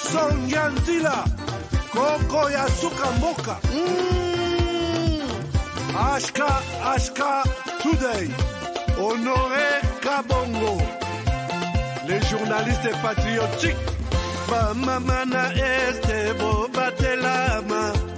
gibson ya nzila koko ya suka mboka hmm. ashka ashka today honoré kabongo les journalistes patriotiques bamama na este bobatelama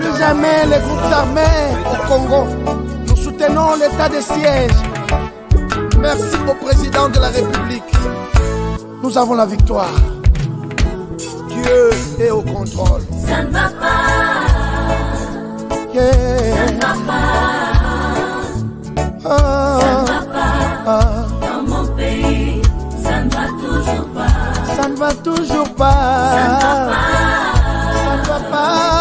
Plus jamais les groupes armés au Congo. Nous soutenons l'état de siège. Merci au président de la République. Nous avons la victoire. Dieu est au contrôle. Ça ne va pas. Yeah. San papa. Oh. San papa. Oh. Dans mon pays, ça ne va toujours pas. Ça ne va toujours pas. San papa. San papa.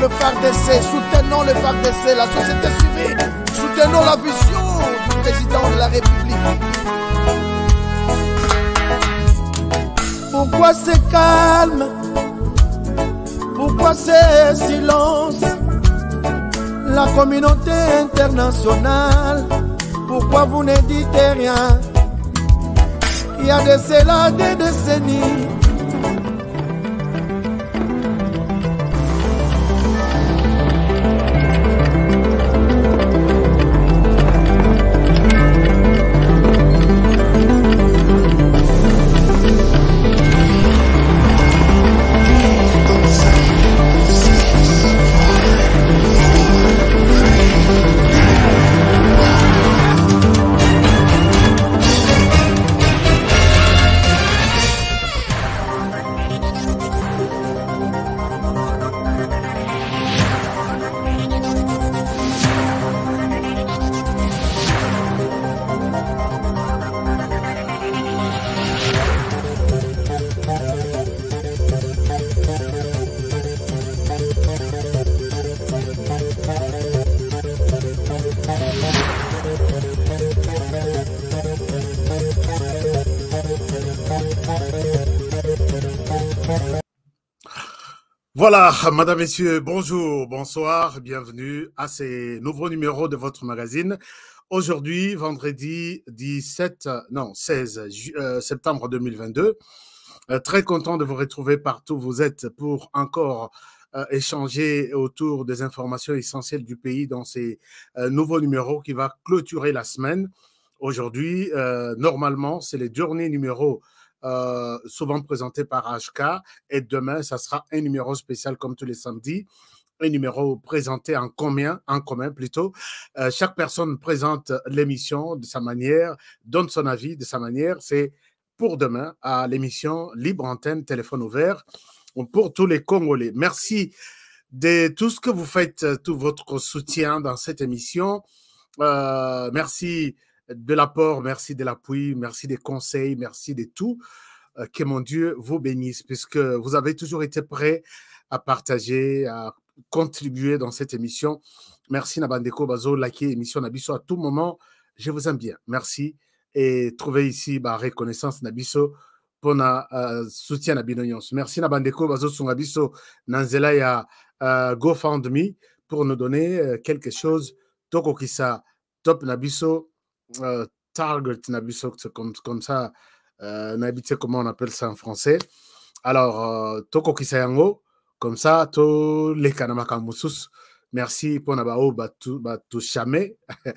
le phare d'essai, soutenons le phare d'essai, la société civile, soutenons la vision du président de la République. Pourquoi c'est calme Pourquoi c'est silence La communauté internationale, pourquoi vous ne dites rien Il y a de cela des décennies voilà, madame, messieurs, bonjour, bonsoir, bienvenue à ces nouveaux numéros de votre magazine. Aujourd'hui, vendredi 17, non, 16 euh, septembre 2022. Euh, très content de vous retrouver partout où vous êtes pour encore euh, échanger autour des informations essentielles du pays dans ces nouveaux numéros qui va clôturer la semaine. Aujourd'hui, normalement, c'est les derniers numéros euh, souvent présenté par HK. Et demain, ça sera un numéro spécial comme tous les samedis. Un numéro présenté en commun, en commun plutôt. Euh, chaque personne présente l'émission de sa manière, donne son avis de sa manière. C'est pour demain à l'émission Libre Antenne, téléphone ouvert pour tous les Congolais. Merci de tout ce que vous faites, tout votre soutien dans cette émission. Euh, merci de l'apport, merci de l'appui, merci des conseils, merci de tout. Euh, que mon Dieu vous bénisse, puisque vous avez toujours été prêts à partager, à contribuer dans cette émission. Merci Nabandeko Bazo, likez émission Nabiso à tout moment. Je vous aime bien. Merci. Et trouvez ici bah, reconnaissance Nabiso pour notre euh, soutien à Merci Nabandeko Bazo Sungabiso Nanzela ya euh, GoFundMe pour nous donner quelque chose. Toko Kisa, Top Nabiso. Euh, target Nabisoft, comme, comme ça, euh, comment on appelle ça en français. Alors, euh, Toko Kisayango, comme ça, tous les Kanamakamusus, merci pour Nabao, Batu, Batu Chame.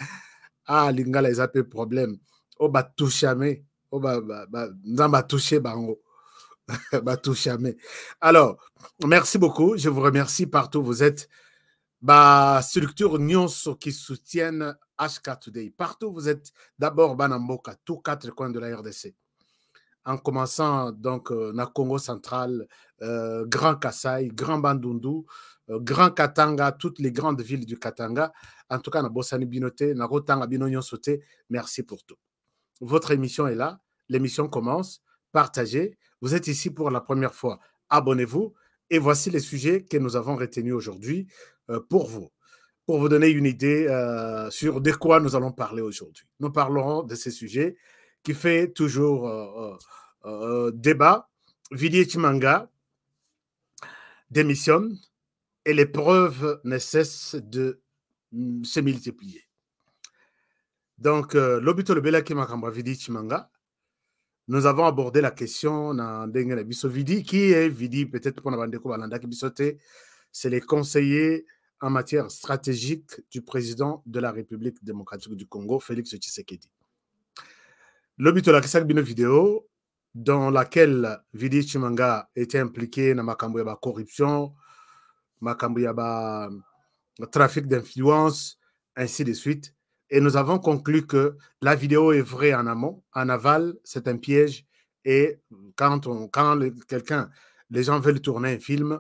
ah, Lingala, ils de problème. Oh, Batu Chame, oh, bah, bah, bah, Batu Bango. Alors, merci beaucoup. Je vous remercie partout où vous êtes. Bah, structure Nyonso qui soutiennent H4 Today. Partout, vous êtes d'abord Banamboka, tous quatre coins de la RDC. En commençant donc euh, Congo central, euh, Grand Kassai, Grand Bandundu, euh, Grand Katanga, toutes les grandes villes du Katanga. En tout cas, na Bossani Binote, na Rotanga merci pour tout. Votre émission est là, l'émission commence, partagez. Vous êtes ici pour la première fois, abonnez-vous. Et voici les sujets que nous avons retenus aujourd'hui euh, pour vous pour vous donner une idée euh, sur de quoi nous allons parler aujourd'hui. Nous parlerons de ce sujet qui fait toujours euh, euh, euh débat. Chimanga démissionne et les preuves ne cessent de mm, se multiplier. Donc, l'hôpital de Bela Chimanga, nous avons abordé la question dans Qui est Vidi Peut-être pour de Balanda Bisote, c'est les conseillers en matière stratégique du président de la République démocratique du Congo, Félix Tshisekedi. de bino vidéo, dans laquelle Vidi Chimanga était impliqué dans la corruption, le trafic d'influence, ainsi de suite. Et nous avons conclu que la vidéo est vraie en amont, en aval, c'est un piège. Et quand, quand quelqu'un, les gens veulent tourner un film,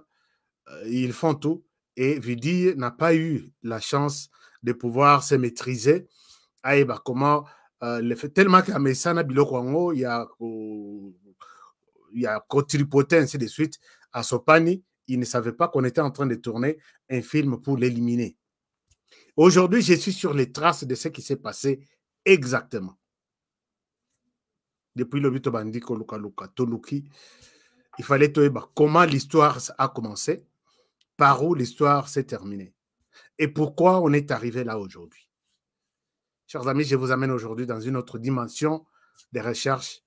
euh, ils font tout et Vidi n'a pas eu la chance de pouvoir se maîtriser. Aiba, comment euh, le fait tellement qu'à Messana Bilokwango, il a oh, il a ainsi de suite, à Sopani, il ne savait pas qu'on était en train de tourner un film pour l'éliminer. Aujourd'hui, je suis sur les traces de ce qui s'est passé exactement. Depuis le but bandi il fallait bah, comment l'histoire a commencé par où l'histoire s'est terminée et pourquoi on est arrivé là aujourd'hui. Chers amis, je vous amène aujourd'hui dans une autre dimension des recherches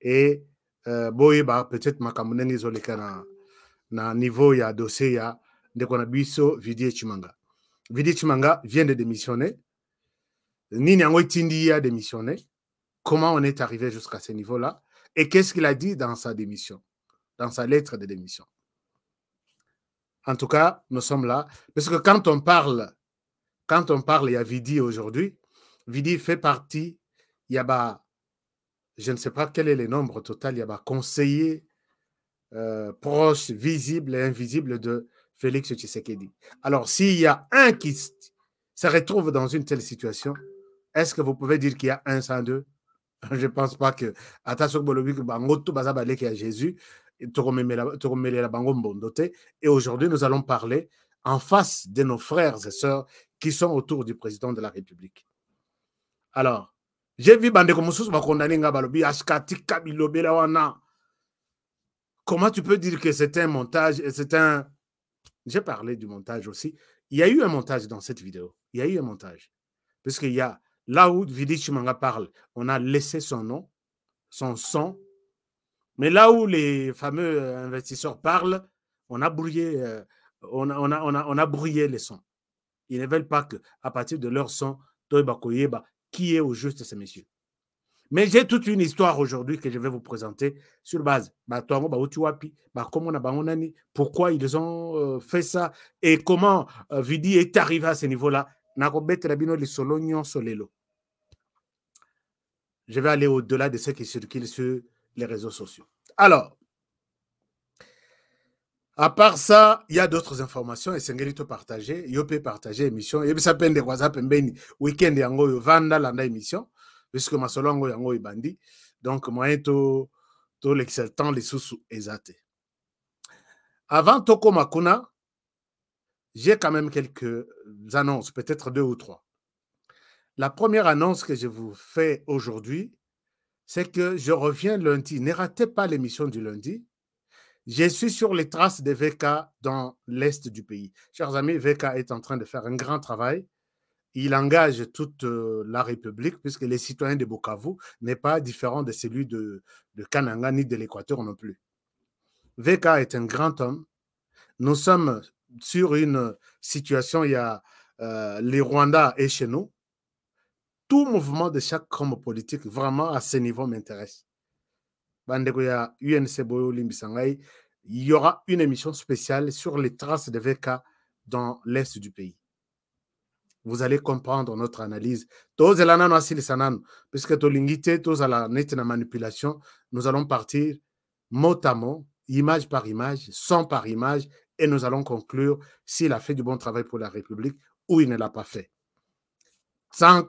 et euh, eh ben, peut-être makambo ndenge ezoleka na, na niveau ya dossier ya ndeko na biso vidie chimanga vidie chimanga vient de démissionner Ni Tindi a démissionné comment on est arrivé jusqu'à ce niveau là et qu'est-ce qu'il a dit dans sa démission dans sa lettre de démission en tout cas, nous sommes là. Parce que quand on parle, quand on parle, il y a Vidi aujourd'hui. Vidi fait partie, il y a, je ne sais pas quel est le nombre total, il y a conseiller euh, proche, visible et invisible de Félix Tshisekedi. Alors, s'il y a un qui se retrouve dans une telle situation, est-ce que vous pouvez dire qu'il y a un sans deux Je ne pense pas que. a Jésus, et aujourd'hui, nous allons parler en face de nos frères et sœurs qui sont autour du président de la République. Alors, j'ai vu Comment tu peux dire que c'est un montage et c'est un. J'ai parlé du montage aussi. Il y a eu un montage dans cette vidéo. Il y a eu un montage. Parce qu'il y a là où Vidi Chimanga parle, on a laissé son nom, son son mais là où les fameux euh, investisseurs parlent, on a brouillé, euh, on on a, brouillé les sons. Ils ne veulent pas qu'à partir de leur son, qui est au juste ces messieurs. Mais j'ai toute une histoire aujourd'hui que je vais vous présenter sur base. Pourquoi ils ont euh, fait ça et comment Vidi est arrivé à ce niveau-là. Je vais aller au-delà de ce qui circule les réseaux sociaux. Alors, à part ça, il y a d'autres informations et un te partager, Il peut partager émission, et ça a des WhatsApp mbeni week-end yango yo vanda landa émission puisque masolo yango yango ebandi. Donc moyen to to l'excellent les sous exaté. Avant Toko Makuna, j'ai quand même quelques annonces, peut-être deux ou trois. La première annonce que je vous fais aujourd'hui, c'est que je reviens lundi. Ne ratez pas l'émission du lundi. Je suis sur les traces de VK dans l'est du pays. Chers amis, VK est en train de faire un grand travail. Il engage toute euh, la République, puisque les citoyens de Bukavu n'est pas différent de celui de, Kananga ni de l'Équateur non plus. VK est un grand homme. Nous sommes sur une situation, il y a euh, les Rwandais et chez nous tout mouvement de chaque homme politique vraiment à ce niveau m'intéresse. Il y aura une émission spéciale sur les traces de VK dans l'est du pays. Vous allez comprendre notre analyse. manipulation, nous allons partir mot à mot, image par image, son par image, et nous allons conclure s'il a fait du bon travail pour la République ou il ne l'a pas fait sans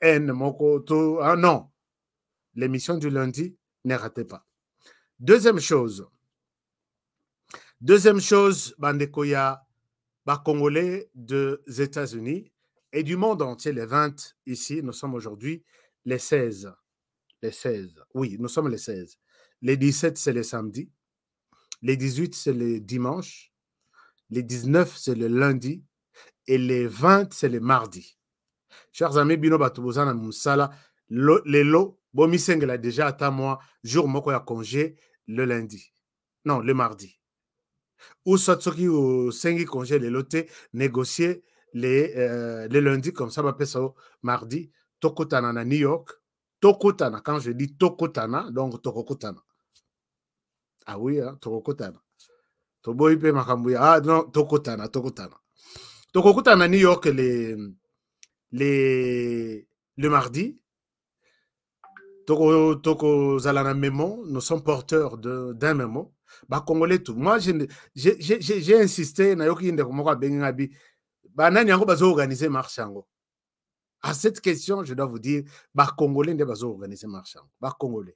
n moko ah non l'émission du lundi ne ratez pas deuxième chose deuxième chose Bandekoya, ba congolais des États-Unis et du monde entier les 20 ici nous sommes aujourd'hui les 16 les 16 oui nous sommes les 16 les 17 c'est le samedi les 18 c'est le dimanche les 19 c'est le lundi et les 20, c'est le mardi. Chers amis, Bino Batubozana Moussala, les lots, il a déjà atteint moi, jour moko ya congé, le lundi. Non, le mardi. Ou soit ceux qui congé, les lotés, négocier les, euh, les comme ça, ça mardi, Tokotana na New York, Tokotana, quand je dis Tokotana, donc Tokotana. Ah oui, hein, Tokotana. Toboipe ah non, Tokotana, Tokotana. tokokutana na new york le, le, le mardi toko tokozala na mémo nous sommes porteurs d'un mémo bakongole tout moi j'ai insisté nayoki ndeko moko abengi nga bi banani yango bazoorganize marche yango à cette question je dois vous dire bakongole nde bazoorganize marche yango bakongole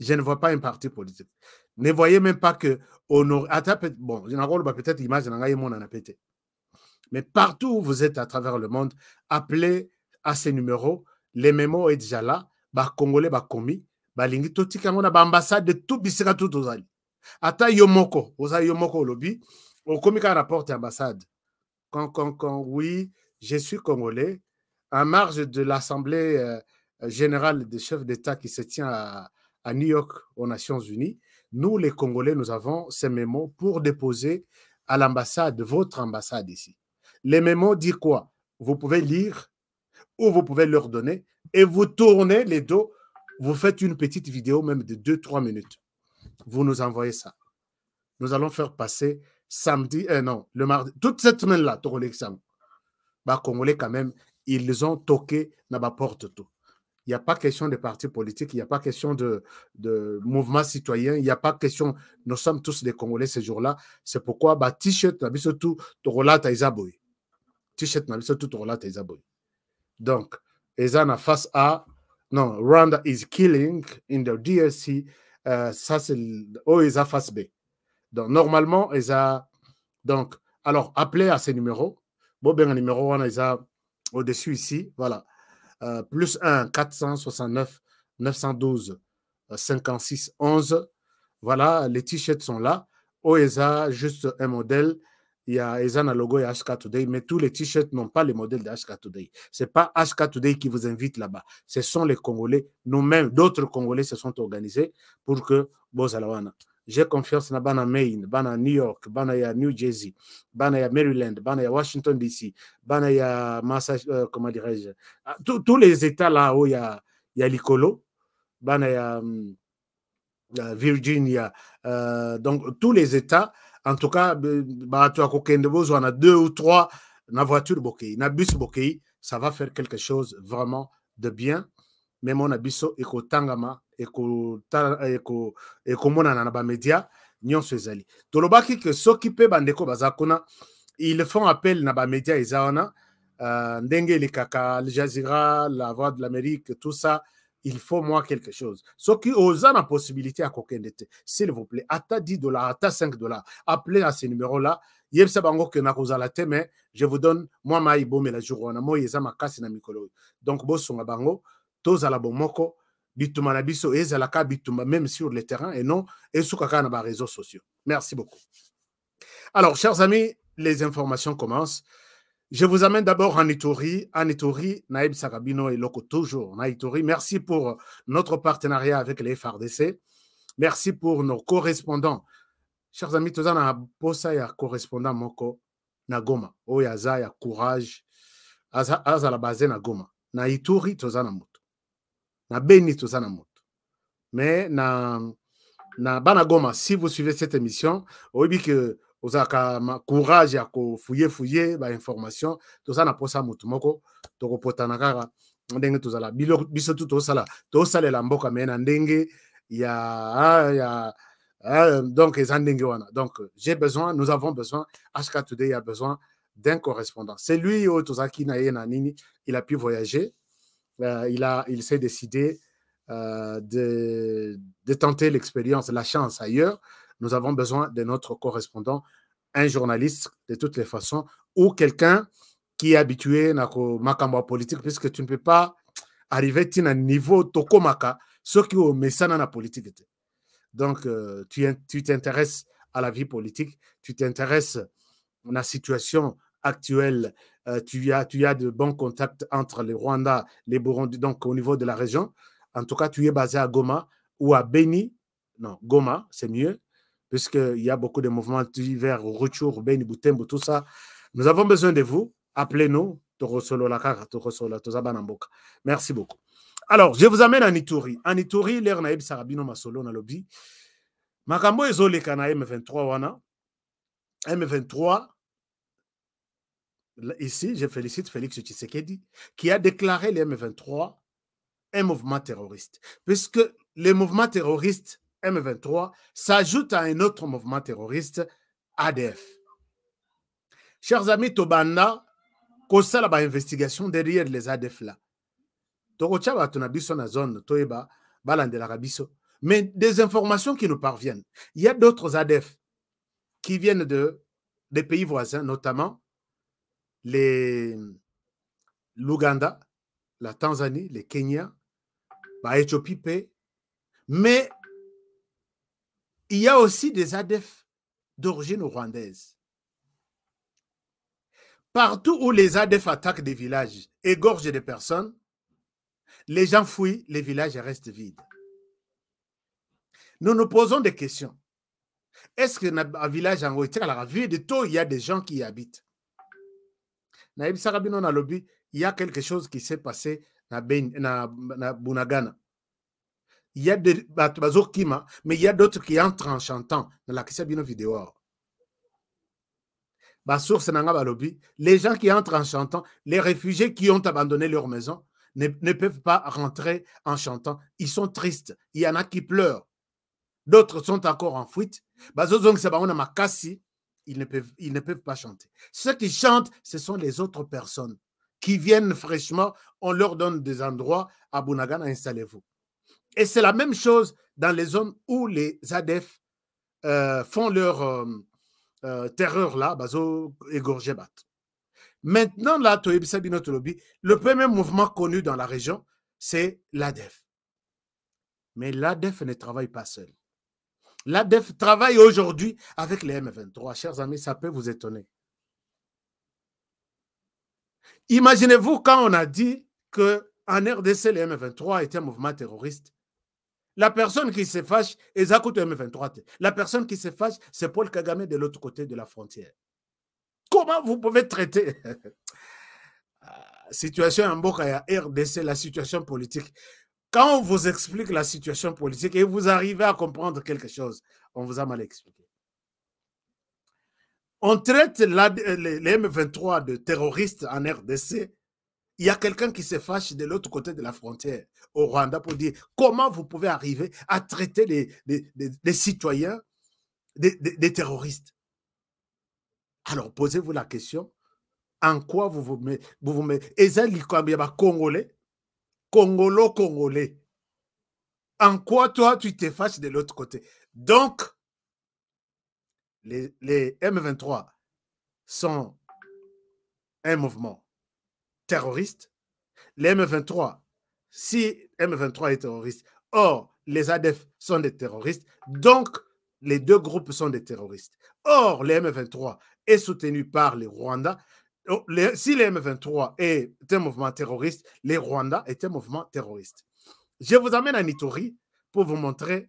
je ne vois pas un parti politique ne voyez même pas que honor ata bon nakoloba peut-être image na ngai emonana pete Mais partout où vous êtes à travers le monde, appelez à ces numéros. Les mémos sont déjà là. Les Congolais, bah, commis. Bah, de tout, bisika, tout, Atta yomoko, oza yomoko, lobby. au commis rapporte ambassade. Quand, quand, quand, oui, je suis Congolais. En marge de l'Assemblée euh, générale des chefs d'État qui se tient à, à New York, aux Nations Unies, nous, les Congolais, nous avons ces mémos pour déposer à l'ambassade, votre ambassade ici. Les mémos disent quoi Vous pouvez lire ou vous pouvez leur donner et vous tournez les dos. Vous faites une petite vidéo, même de 2-3 minutes. Vous nous envoyez ça. Nous allons faire passer samedi, Eh non, le mardi, toute cette semaine-là, les bah, Congolais, quand même, ils ont toqué dans la porte Il n'y a pas question de parti politiques, il n'y a pas question de, de mouvement citoyen, il n'y a pas question. Nous sommes tous des Congolais ce jour-là. C'est pourquoi, bah, t-shirt, t-shirt na biso tout tes abonnés. donc eza na face a non rwanda is killing in the DLC. Euh, ça c'est OESA face b donc normalement Esa donc alors appelez à ces ce numéro ben, un numéro wana a au-dessus ici voilà euh, plus 1 469 912 56 11 voilà les t-shirts sont là OESA, juste un modèle il y a les logo et HK Today, mais tous les t-shirts n'ont pas les modèles de HK Today. Ce n'est pas HK Today qui vous invite là-bas. Ce sont les Congolais, nous-mêmes, d'autres Congolais se sont organisés pour que Bozalawana. J'ai confiance dans Bana Maine, Bana New York, Bana New Jersey, Bana Maryland, Bana Washington DC, Bana Massachusetts, euh, comment dirais-je, ah, tous les États là où il y a, il y a l'Icolo, Bana hum, Virginia, euh, donc tous les États en tout cas bah tu bato ya vous bozwa a deux ou trois na voiture bokei na bus bokei ça va faire quelque chose vraiment de bien on a biso ko ekomonana na bamédia nyonso ezali tolobaki ke soki mpe bandeko bazakona ils font appel na bamédia eza wana euh, ndenge kaka al jazeera la voix de l'amérique tout ça il faut moi quelque chose. Ce qui osent la possibilité à Kokendete, s'il vous plaît, à ta 10 dollars, à ta 5 dollars, appelez à ces numéros-là. je vous donne, moi, ma mais la journée, moi, yeza ma kasi na Donc, bosunga bango, la bomoko, bituma na biso, ka même sur le terrain, et non, et soukaka na réseaux sociaux. Merci beaucoup. Alors, chers amis, les informations commencent. Je vous amène d'abord en Itori. En Itori, Naïb Sagabino et Loco toujours. Itori, merci pour euh, notre partenariat avec les FRDC. Merci pour nos correspondants. Chers amis, tous en bossa ya correspondant moko Nagoma. Goma. Oyaza oh, ya courage. Aza la base na Goma. Na Itori tous en moto. Na Beni tous en moto. Mais na na Banagoma, si vous suivez cette émission, oui que ozalaka courage fouiller, fouiller, bah, information, bainformation ça na mposa ya motu moko tokopotana kaka ndenge tozala biso tu sala tosalela mboka Il y ndenge ya, ah, ya a ah, donc, Donc, j'ai besoin, nous avons besoin, HK Today a besoin d'un correspondant. C'est lui, Tozaki nini, il a pu voyager, euh, il, a, il s'est décidé euh, de, de, tenter l'expérience, la chance ailleurs nous avons besoin de notre correspondant, un journaliste de toutes les façons, ou quelqu'un qui est habitué à la politique, puisque tu ne peux pas arriver à un niveau tokomaka, ce qui est dans la politique. Donc, euh, tu t'intéresses à la vie politique, tu t'intéresses à la situation actuelle, euh, tu, as, tu as de bons contacts entre les Rwanda, les Burundi, donc au niveau de la région. En tout cas, tu es basé à Goma ou à Beni, non, Goma, c'est mieux, puisqu'il y a beaucoup de mouvements divers, retour, Beni Boutembo, tout ça. Nous avons besoin de vous. Appelez-nous. Merci beaucoup. Alors, je vous amène à Nitori. En Nitori, l'air naïb Sarabino Masolo na lobby. Makambo ezoleka M23 wana. M23, ici, je félicite Félix Tshisekedi, qui a déclaré les M23 un mouvement terroriste. Puisque les mouvements terroristes M23 s'ajoute à un autre mouvement terroriste, ADF. Chers amis, Tobanda, va investigation derrière les ADF là. zone Mais des informations qui nous parviennent. Il y a d'autres ADF qui viennent de, des pays voisins, notamment l'Ouganda, la Tanzanie, le Kenya, l'Éthiopie, mais il y a aussi des ADEF d'origine rwandaise. Partout où les ADEF attaquent des villages, égorgent des personnes, les gens fuient, les villages restent vides. Nous nous posons des questions. Est-ce qu'un village en Haïti, à la ville de tout, il y a des gens qui y habitent il y a quelque chose qui s'est passé à Bunagana. Il y a des bah, Kima, mais il y a d'autres qui entrent en chantant bah, Les gens qui entrent en chantant, les réfugiés qui ont abandonné leur maison ne, peuvent pas rentrer en chantant. Ils sont tristes. Il y en a qui pleurent. D'autres sont encore en fuite. Bah, ils ne, peuvent, ils ne peuvent pas chanter. Ceux qui chantent, ce sont les autres personnes qui viennent fraîchement. On leur donne des endroits. à à installez-vous. Et c'est la même chose dans les zones où les ADF euh, font leur euh, euh, terreur là, bazo et bat. Maintenant, là, le premier mouvement connu dans la région, c'est l'ADEF. Mais l'ADEF ne travaille pas seul. L'ADEF travaille aujourd'hui avec les M23. Chers amis, ça peut vous étonner. Imaginez-vous quand on a dit qu'en RDC, les M23 étaient un mouvement terroriste. La personne qui se fâche, Ezakoto M23. La personne qui se fâche, c'est Paul Kagame de l'autre côté de la frontière. Comment vous pouvez traiter ah, Situation en Bokaya RDC, la situation politique. Quand on vous explique la situation politique et vous arrivez à comprendre quelque chose, on vous a mal expliqué. On traite les M23 de terroristes en RDC il y a quelqu'un qui se fâche de l'autre côté de la frontière au Rwanda pour dire comment vous pouvez arriver à traiter les, citoyens des, terroristes. Alors posez-vous la question, en quoi vous vous mettez vous vous des Congolais, Congolo-Congolais, en quoi toi tu te fâches de l'autre côté. Donc, les M23 sont un mouvement terroristes, les M23, si M23 est terroriste, or les ADF sont des terroristes, donc les deux groupes sont des terroristes. Or, les M23 est soutenu par les Rwandais. Oh, si les M23 est un mouvement terroriste, les Rwandais est un mouvement terroriste. Je vous amène à Nitori pour vous montrer,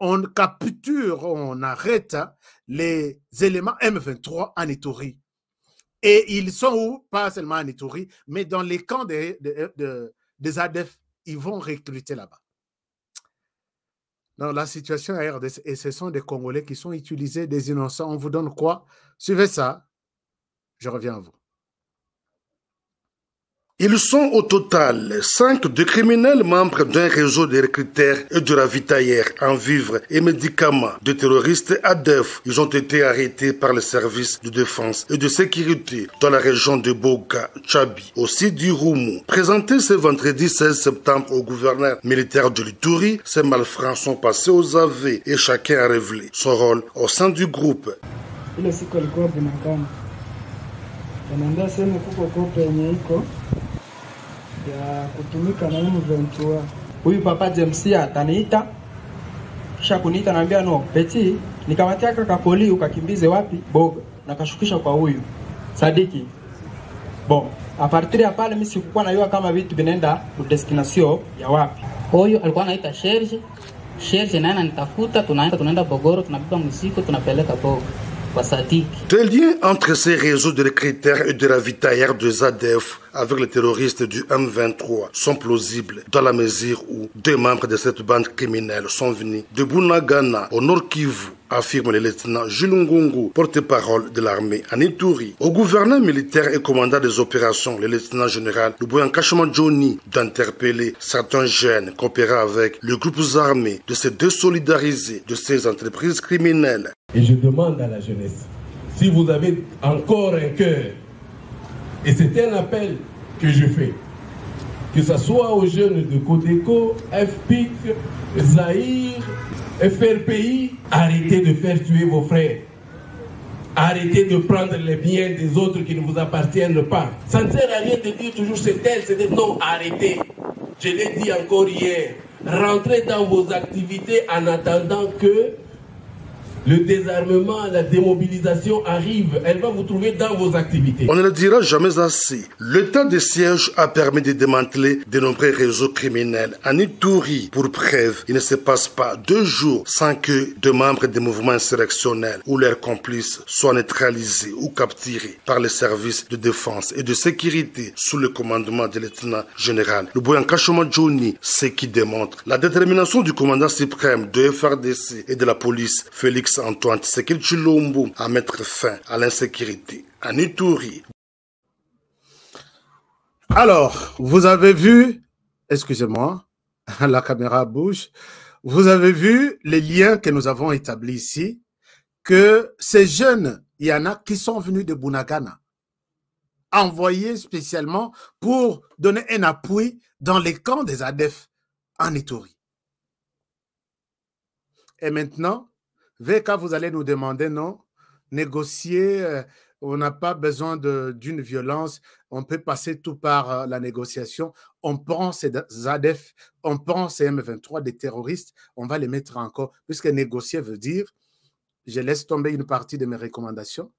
on capture, on arrête hein, les éléments M23 à Nitori. Et ils sont où Pas seulement à Nitouri, mais dans les camps des ADEF, ils vont recruter là-bas. Dans la situation à et ce sont des Congolais qui sont utilisés, des innocents. On vous donne quoi Suivez ça. Je reviens à vous. Ils sont au total cinq de criminels membres d'un réseau de recruteurs et de ravitailleurs en vivres et médicaments de terroristes ADEF. Ils ont été arrêtés par le service de défense et de sécurité dans la région de Boka, Chabi, aussi du Roumou. Présentés ce vendredi 16 septembre au gouverneur militaire de l'Itouri, ces malfrats sont passés aux AV et chacun a révélé son rôle au sein du groupe. wanaandaa sehemu kuko kope yenye iko ya kutumika na mventua. Huyu papa James ataniita kisha kuniita, naambia no peti, nikamatia kaka poli ukakimbize wapi boga, nakashukisha kwa huyu Sadiki bo. A partir ya pale mimi sikukua najua kama vitu vinaenda destination ya wapi. Huyu alikuwa anaita Sherge Sherge, naye ananitafuta, tunaenda tunaenda Bogoro, tunabeba mzigo tunapeleka Bogoro. Le lien entre ces réseaux de critères et de la ravitailleurs de ZADEF avec les terroristes du M23 sont plausibles dans la mesure où deux membres de cette bande criminelle sont venus de Bunagana au Nord Kivu affirme le lieutenant Julungungu, porte-parole de l'armée en Au gouverneur militaire et commandant des opérations, le lieutenant général Luboyan Kachama Johnny, d'interpeller certains jeunes coopérant avec le groupe armé de se désolidariser de ces entreprises criminelles. Et je demande à la jeunesse, si vous avez encore un cœur et c'est un appel que je fais, que ce soit aux jeunes de Codeco, FPIC, Zahir, FRPI, arrêtez de faire tuer vos frères. Arrêtez de prendre les biens des autres qui ne vous appartiennent pas. Ça ne sert à rien de dire toujours c'est tel, c'est tel. Non, arrêtez. Je l'ai dit encore hier. Rentrez dans vos activités en attendant que le désarmement, la démobilisation arrive. Elle va vous trouver dans vos activités. On ne le dira jamais assez. Le temps de siège a permis de démanteler de nombreux réseaux criminels. En Itourie, pour preuve, il ne se passe pas deux jours sans que deux membres des mouvements insurrectionnels ou leurs complices soient neutralisés ou capturés par les services de défense et de sécurité sous le commandement de lieutenant général. Le boyan Kachoma Johnny, ce qui démontre la détermination du commandant suprême de FRDC et de la police, Félix Antoine Tsekil lombo, à mettre fin à l'insécurité en Ituri. Alors, vous avez vu, excusez-moi, la caméra bouge, vous avez vu les liens que nous avons établis ici, que ces jeunes, il y en a qui sont venus de Bunagana, envoyés spécialement pour donner un appui dans les camps des ADEF en Ituri. Et maintenant, VK, vous allez nous demander, non Négocier, euh, on n'a pas besoin d'une violence, on peut passer tout par euh, la négociation. On prend ces ZADEF, on prend ces M23 des terroristes, on va les mettre encore, puisque négocier veut dire je laisse tomber une partie de mes recommandations,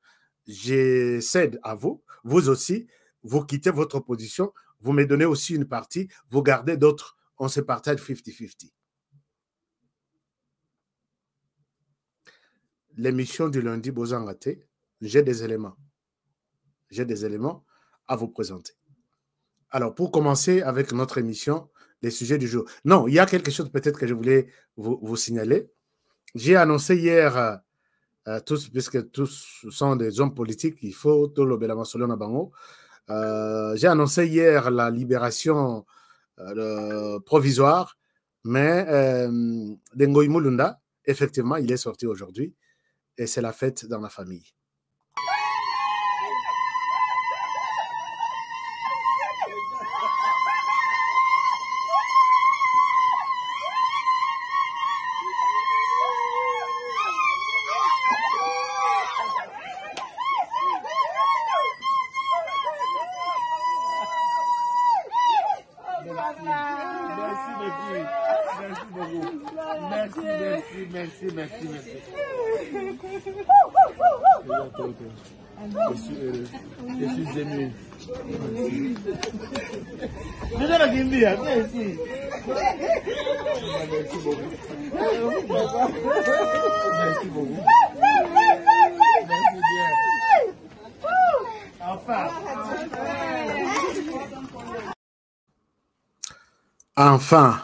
je cède à vous, vous aussi, vous quittez votre position, vous me donnez aussi une partie, vous gardez d'autres, on se partage 50-50. l'émission du lundi Bozangaté, j'ai des éléments. J'ai des éléments à vous présenter. Alors, pour commencer avec notre émission, les sujets du jour. Non, il y a quelque chose peut-être que je voulais vous, signaler. J'ai annoncé hier, euh, euh, tous, puisque tous sont des hommes politiques, il faut tout le Bango. Euh, j'ai annoncé hier la libération provisoire, mais Dengoy Moulunda, effectivement, il est sorti aujourd'hui et c'est la fête dans la famille. Enfin,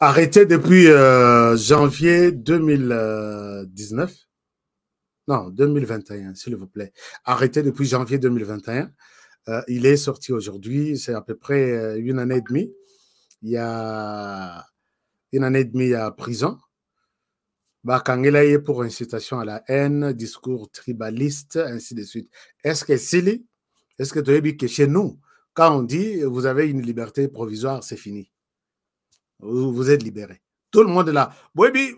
arrêté depuis euh, janvier 2019. Euh, non, 2021, s'il vous plaît. Arrêté depuis janvier 2021. Euh, il est sorti aujourd'hui, c'est à peu près euh, une année et demie. Il y a une année et demie à prison. il bah, est pour incitation à la haine, discours tribaliste, ainsi de suite. Est-ce que Sili, est-ce que tu es que chez nous, quand on dit vous avez une liberté provisoire, c'est fini. Vous, êtes libéré. Tout le monde est là.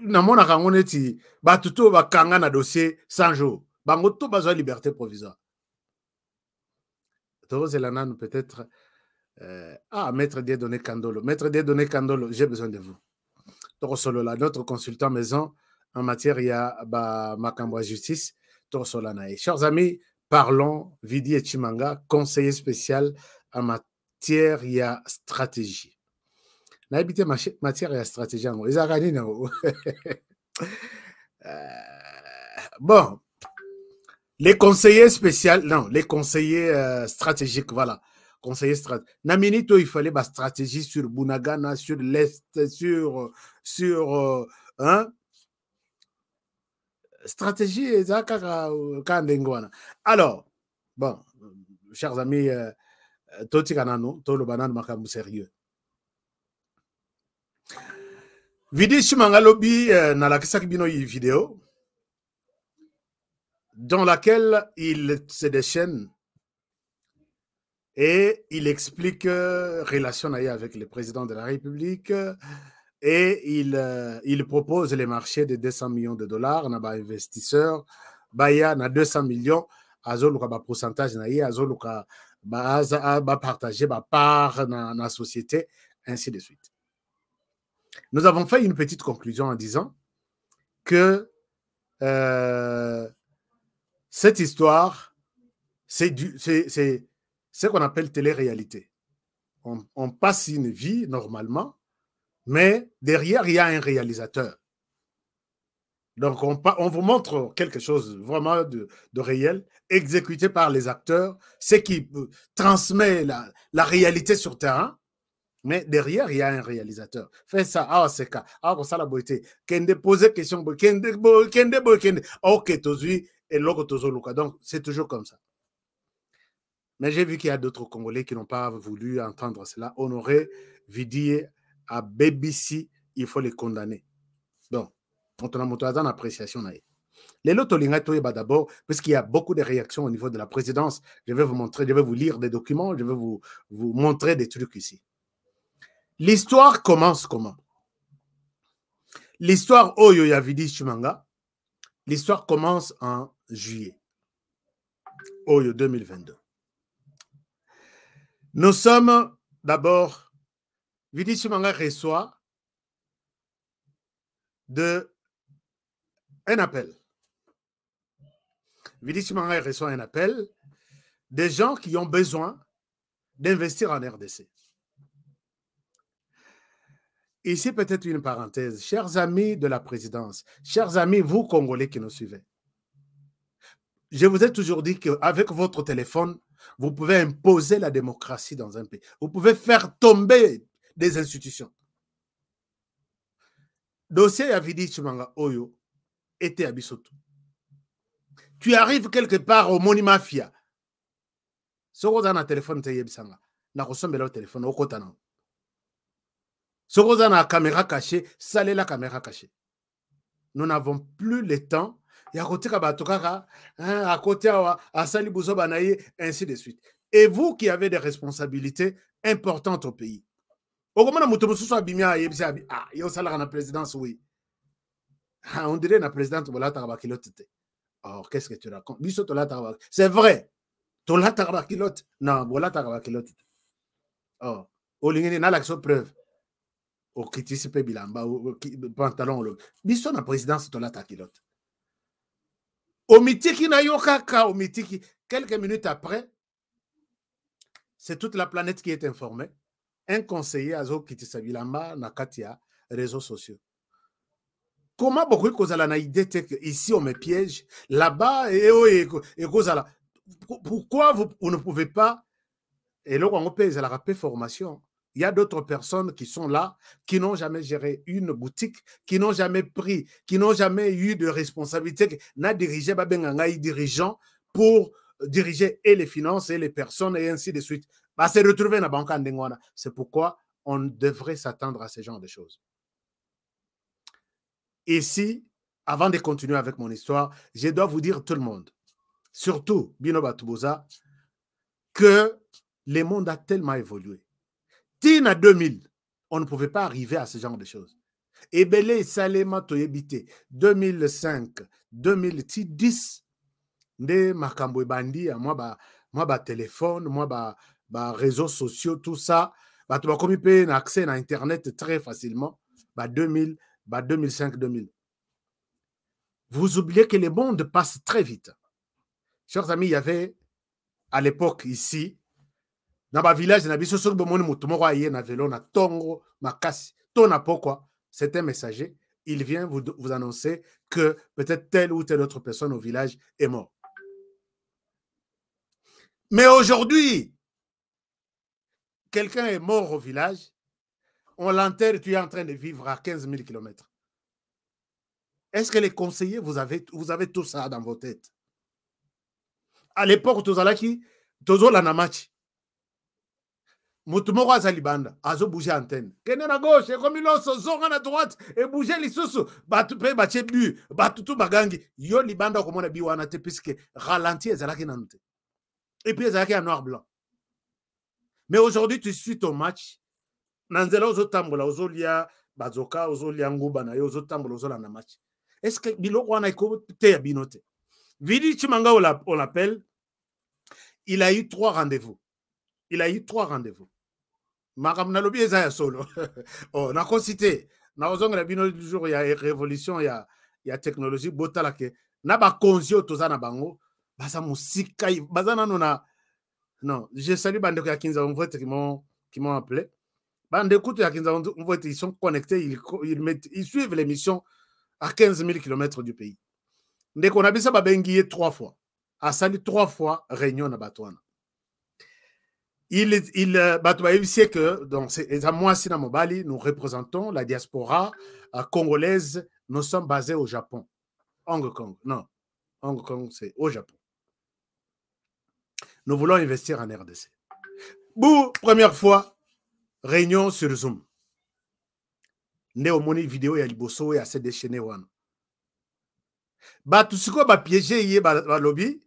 namona kangoneti, batuto bakanga na dossier 100 jours. Bah, tout besoin liberté provisoire. Toro peut-être. Euh, ah, Maître Dédoné Candolo. Maître Dédoné Candolo, j'ai besoin de vous. Toro Solola, notre consultant maison en matière de bah, Macambois Justice, Toro Solana. chers amis, parlons Vidi et Chimanga, conseiller spécial en matière de stratégie. habité matière ya stratégie. Ils ont gagné. Euh, bon, les conseillers spéciaux, non, les conseillers euh, stratégiques, voilà. Conseillers strat. Naminito, il fallait ma stratégie sur Bunagana, sur l'Est, sur. sur euh, hein? Stratégie, euh, Alors, bon, chers amis, euh, Toti Kanano, le Banan Makamou sérieux. nala Shimangalobi, une vidéo dans laquelle il se déchaîne et il explique euh, relation avec le président de la République euh, et il, euh, il propose les marchés de 200 millions de dollars na investisseurs. investisseur baya na 200 millions azoluka ba pourcentage na a, azoluka ba ba partager ba part na, société ainsi de suite. Nous avons fait une petite conclusion en disant que euh, cette histoire, c'est ce qu'on appelle télé-réalité. On, passe une vie normalement, mais derrière, il y a un réalisateur. Donc, on, vous montre quelque chose vraiment de, réel, exécuté par les acteurs, ce qui euh, transmet la, réalité sur terrain. Mais derrière, il y a un réalisateur. Fais ça, ah, c'est ça, ah, ça la beauté. Kende pose question, kende, kende, kende, ok, tozui, et l'autre Donc, c'est toujours comme ça. Mais j'ai vu qu'il y a d'autres Congolais qui n'ont pas voulu entendre cela. Honoré Vidier à BBC, il faut les condamner. Donc, on a une appréciation. Les lotolinga d'abord, puisqu'il y a beaucoup de réactions au niveau de la présidence, je vais vous montrer, je vais vous lire des documents, je vais vous, vous montrer des trucs ici. L'histoire commence comment L'histoire oh, Oyo Yavidi Chimanga, l'histoire commence en juillet. 2022. Nous sommes d'abord, Vidi reçoit de un appel. Vinicius reçoit un appel des gens qui ont besoin d'investir en RDC. Ici, peut-être une parenthèse. Chers amis de la présidence, chers amis, vous Congolais qui nous suivez, je vous ai toujours dit qu'avec votre téléphone, vous pouvez imposer la démocratie dans un pays. Vous pouvez faire tomber des institutions. Dossier Yavidi Chimanga Oyo était à Bissotou. Tu arrives quelque part au Moni Mafia. Soko un téléphone te yebisanga. Na téléphone au téléphone Si vous avez une caméra cachée, salez la caméra cachée. Nous n'avons plus le temps ya kotika bato hein, côté akoti awa asali buzoba na ye ainsi de suite et vous qui avez des responsabilités importantes au pays okomona moto mosusu abimi ayebisi abi ah ye osalaka na présidence oui ah, on dirait na présidente bolataka bakilote te or qu'est ce que tu racontes biso tolataka ba c'est vrai tolataka bakilote non bolataka bakilote te or olingi na nalakiso preuve okritisi mpe bilamba pantalon olobi biso na présidence tolataka kilote omitiki na omitiki quelques minutes après c'est toute la planète qui est informée un conseiller azokitisa ma na Katia réseaux sociaux comment beaucoup kozala na idée ici on me piège là-bas et oh, pourquoi vous, vous ne pouvez pas et yango pèse la la formation il y a d'autres personnes qui sont là, qui n'ont jamais géré une boutique, qui n'ont jamais pris, qui n'ont jamais eu de responsabilité, n'a dirigé Babengangaï dirigeant pour diriger et les finances et les personnes et ainsi de suite. Bah, c'est retrouver la banque C'est pourquoi on devrait s'attendre à ce genre de choses. Ici, avant de continuer avec mon histoire, je dois vous dire tout le monde, surtout Bino que le monde a tellement évolué Tina 2000, on ne pouvait pas arriver à ce genre de choses. Ebele Salema Toyebite, 2005, 2010, nde makambo ebandi hein, moi bah, moi ba moi ba téléphone, moi ba bah, réseaux sociaux tout ça bah, tu bakomi commis un accès à internet très facilement ba 2000 ba 2005 2000 vous oubliez que les mondes passent très vite chers amis il y avait à l'époque ici na na na tongo makasi c'est un messager il vient vous, annoncer que peut-être telle ou telle autre personne au village est mort mais aujourd'hui quelqu'un est mort au village on l'enterre tu es en train de vivre à 15 000 kilomètres est-ce que les conseillers, vous avez, vous avez tout ça dans vos têtes À l'époque, tous la Namatch moto Zalibanda, Zalibanda libanda antenne kende na gauche ekomi nyonso zonga na droite ebouge lisusu batu pe batie bu batutu bagangi yo libanda komona bi wana te piske ralenti ezalaki nanu te puis noir blanc mais aujourd'hui tu suis ton match ozo nzela ozotambola ozolia bazoka ozolia nguba na ye ozola na match est ce que biloko wana te ya binote? vidi chimanga on l'appelle il a eu trois rendez-vous il a eu trois rendez-vous. makambo nalobi eza ya solo o oh, nakosite nakozongela bino jour ya révolution ya, ya technologie botala ke na bakonzi oyo toza na bango baza mosika baza nano na non je salue bandeko ya kinza mvoete qui m'ont appelé bandeko to ya kinza mvoete ils sont connectés ils, ils, mettent, ils suivent l'émission à 15 000 km du pays ndeko na biso babengi ye trois fois asali trois fois réunion na bato wana il, il, euh, bah, tu sait que dans mon Sina nous représentons la diaspora euh, congolaise. Nous sommes basés au Japon. Hong Kong, non. Hong Kong, c'est au Japon. Nous voulons investir en RDC. Bou, première fois, réunion sur Zoom. néo moni vidéo ya liboso ya se déchaîner wana. Bah tout ce qu'on va piéger yé ba lobby,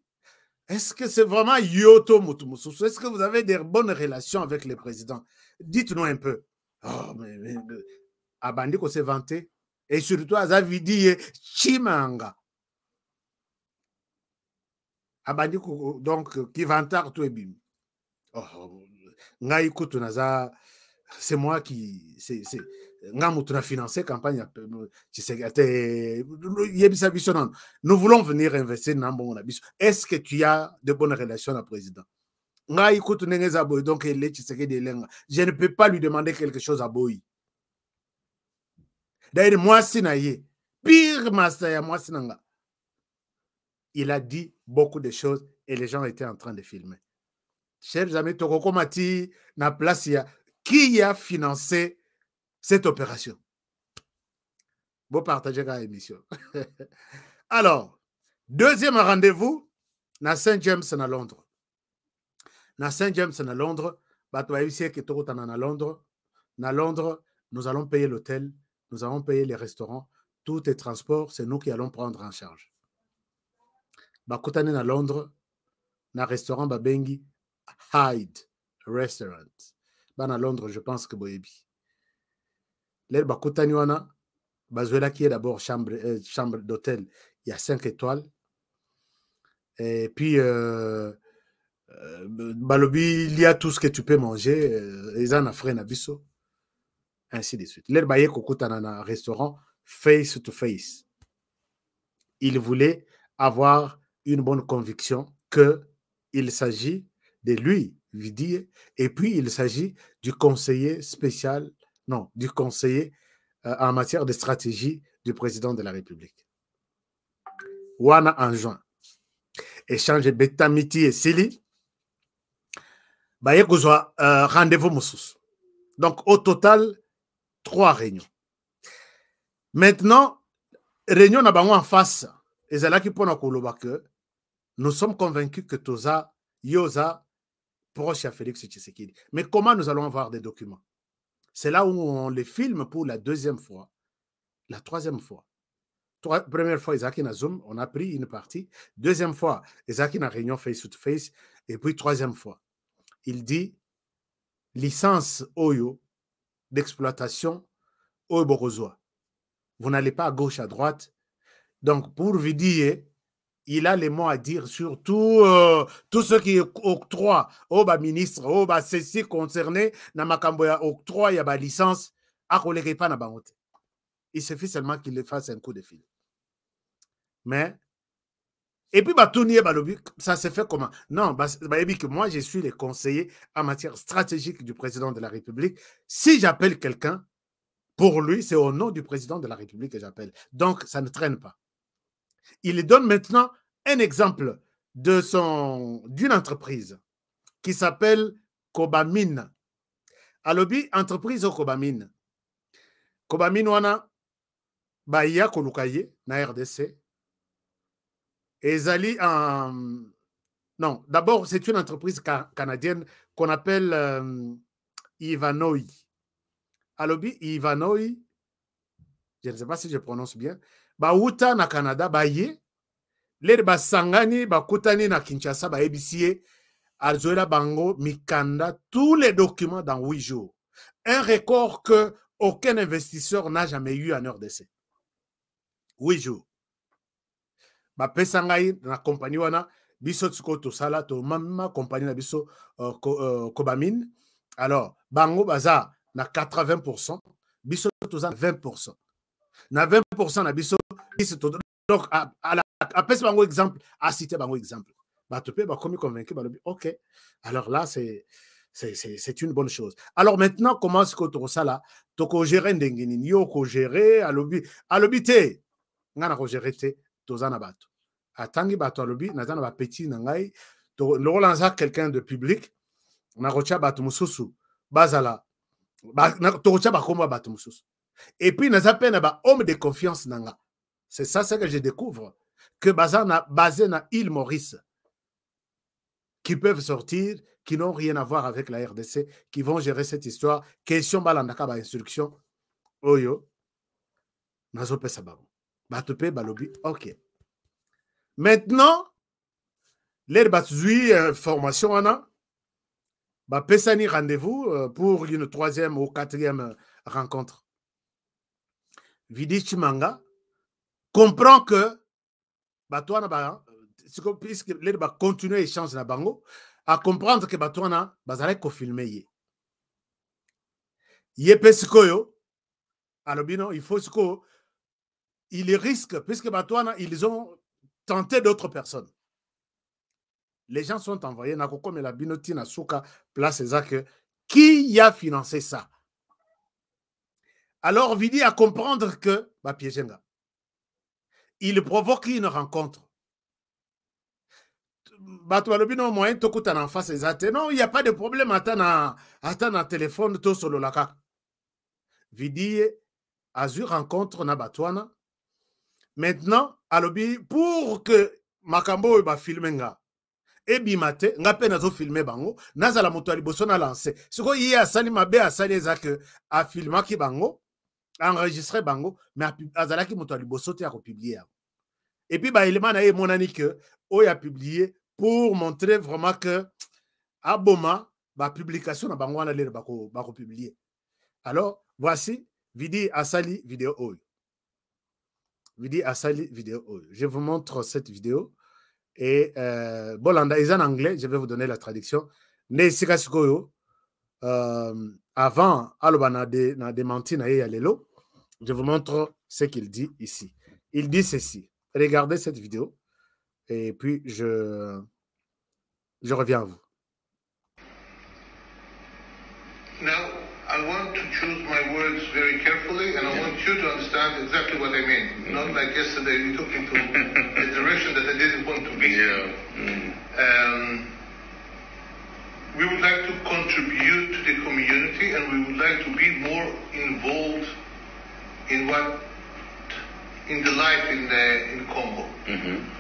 est-ce que c'est vraiment Yoto Mutumosusu Est-ce que vous avez des bonnes relations avec le président Dites-nous un peu. Oh, mais, mais s'est vanté. Et surtout, Azavidi Chimanga. Abandiko, donc, qui vantard tout et bim. Oh, c'est moi qui. C'est nga mutu na financer campagne tshisekedi yebisa biso nano nous voulons venir investir na mbongo est ce que tu as de bonnes relations le président ngai kutu ndenge eza boye donc ele tshisekedi je ne peux pas lui demander quelque chose à Boy. d'ailleurs moi c'est ye pire masa ya moi na il a dit beaucoup de choses et les gens étaient en train de filmer chers amis tokokoma mati na place ya qui a financé cette opération. Bon partagez la émission. Alors, deuxième rendez-vous, na saint James à Londres. Na saint James à Londres, à Londres. À Londres, nous allons payer l'hôtel, nous allons payer les restaurants, tous les transports, c'est nous qui allons prendre en charge. Dans à Londres, na restaurant Babengi, Hyde Restaurant. Bah, à Londres, je pense que bien lelo bakutani qui qui d'abord chambre, euh, chambre d'hôtel a 5 étoiles et puis euh, euh, il y a tout ce que tu peux manger les biso ainsi de suite L'herbe baye restaurant face to face il voulait avoir une bonne conviction que il s'agit de lui, dire. et puis il s'agit du conseiller spécial non, du conseiller euh, en matière de stratégie du président de la République. Wana en juin. Échange Betamiti et Sili. Baye euh, rendez-vous Moussous. Donc, au total, trois réunions. Maintenant, réunion n'a pas en face. Et c'est là qui prend que nous sommes convaincus que Toza, Yosa, proche à Félix Tshisekedi. Mais comment nous allons avoir des documents c'est là où on les filme pour la deuxième fois, la troisième fois. première fois, Isaac a Zoom, on a pris une partie. Deuxième fois, Isaac a réunion face-to-face. et puis, troisième fois, il dit licence Oyo d'exploitation Oyo Vous n'allez pas à gauche, à droite. Donc, pour vous dire il a les mots à dire sur tout, euh, ce qui est octroi. Oh, bah, ministre, au oh, bah, ceci concerné, Namakamboya ya octroi, a ba licence, pas na Il suffit seulement qu'il le fasse un coup de fil. Mais, et puis, bah, tout bah, ça se fait comment? Non, bah, que moi, je suis le conseiller en matière stratégique du président de la République. Si j'appelle quelqu'un, pour lui, c'est au nom du président de la République que j'appelle. Donc, ça ne traîne pas. Il donne maintenant un exemple de son, d'une entreprise qui s'appelle Kobamine. Alobi, entreprise au Kobamine. Kobamine wana, baia kolukaye, na RDC. Ezali en... Non, d'abord, c'est une entreprise canadienne qu'on appelle euh, Ivanoi. Alobi, Ivanoi, je ne sais pas si je prononce bien, bawuta na canada baye lere basangani bakutani na kinshasa bayebisi ye azoyela bango mikanda tous les documents dans huit jours un record que aucun investisseur n'a jamais eu en rdc huit jours bapesa ngai na kompani wana biso sikoyo tosala tomamema kompani na biso uh, ko, uh, kobamine alors bango baza na 80 biso toza na 20 na 20 na biso donc à apesi mon exemple à citer bango exemple bato mpe comme convaincu lobi ok alors là c'est c'est c'est une bonne chose alors maintenant comment que sikoyo tokosala tokogere ndenge nini yo okogere à lobi te ngai nakogere te toza na bato atangi bato alobi naza na petit na ngai lokola relancer quelqu'un de public nakotya bato mususu bazala tokotya bakombo ya bato mususu et puis, nous avons un homme de confiance C'est ça ce que je découvre. Que bazana basé dans île Maurice, qui peuvent sortir, qui n'ont rien à voir avec la RDC, qui vont gérer cette histoire. Question instruction. Oyo. Nazo pesa babo. balobi. Ok. Maintenant, les une euh, formation Nous Ba un rendez-vous euh, pour une troisième ou quatrième euh, rencontre. Vidi Chimanga, comprend que Batouana, bah, puisque l'aide va continuer l'échange na bango, à comprendre que Batouana, bazale ko filmer ye. Ye pesikoyo, alobino, il faut siko, il risque, puisque Batouana, ils ont tenté d'autres personnes. Les gens sont envoyés, nako comme la binotina souka, place que qui a financé ça? alors Vidi à comprendre que Bapiéjenga, il provoque une rencontre. bato alobi no moyen tokutana en face exacte. non il y a pas de problème ata na ata na telefone tosolola kaka vidi ye rencontre na maintenant alobi pour que makambo ba filmer nga ebima te nga mpe bango nazala moto ya liboso na lance sikoyo ye asali mabe sali eza a filmaki bango enregistre bango mais azalaki moto ya liboso te ya kopublie yango epuis baelema na ye emonani ke oyo apublie pour montrer vraiment que aboma bapublication na bango wana lelo bakopublie alors voici vidi asali vidéo oyo vidi asali vidéo oyo je vous montre cette vidéo et euh, bolanda eza en anglais je vais vous donner la traduction nde esika sikoyo euh, avant aloba na de na démenti na je vous montre ce qu'il dit ici il dit ceci regardez cette vidéo et puis je je reviens à vous Now, I want to choose my words very carefully, and I want you to understand exactly what I mean. Not like yesterday, you took me to a direction that I didn't want to be. Yeah. Mm. Um, we would like to contribute to the community and we would like to be more involved in what in the life in the in Congo. Mm-hmm.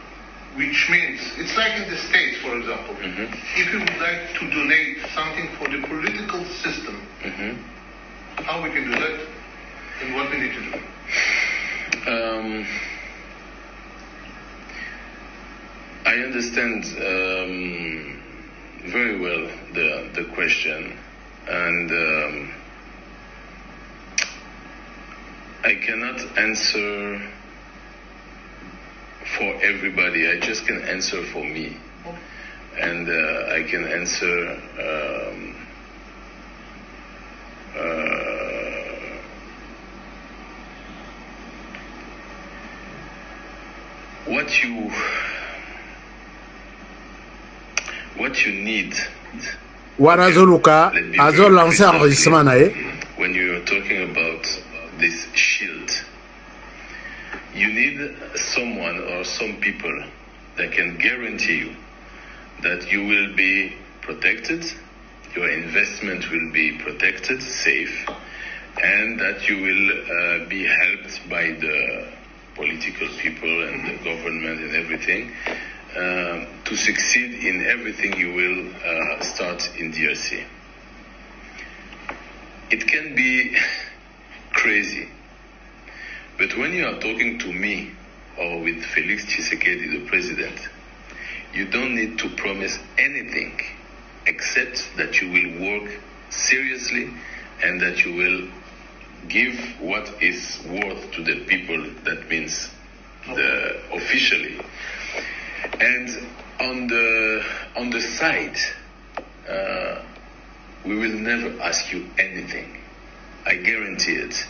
Which means it's like in the states, for example. Mm-hmm. If you would like to donate something for the political system, mm-hmm. how we can do that, and what we need to do. Um, I understand. Um, very well the, the question, and um, I cannot answer for everybody. I just can answer for me, and uh, I can answer um, uh, what you what you need. Wana azoluka enregistrement When you are talking about this shield, you need someone or some people that can guarantee you that you will be protected, your investment will be protected, safe, and that you will uh, be helped by the political people and the government and everything um, to succeed in everything you will uh, start in DRC. It can be crazy, but when you are talking to me or with Felix Tshisekedi, the president, you don't need to promise anything except that you will work seriously and that you will give what is worth to the people. That means the officially and on the on the side, uh, we will never ask you anything. I guarantee it.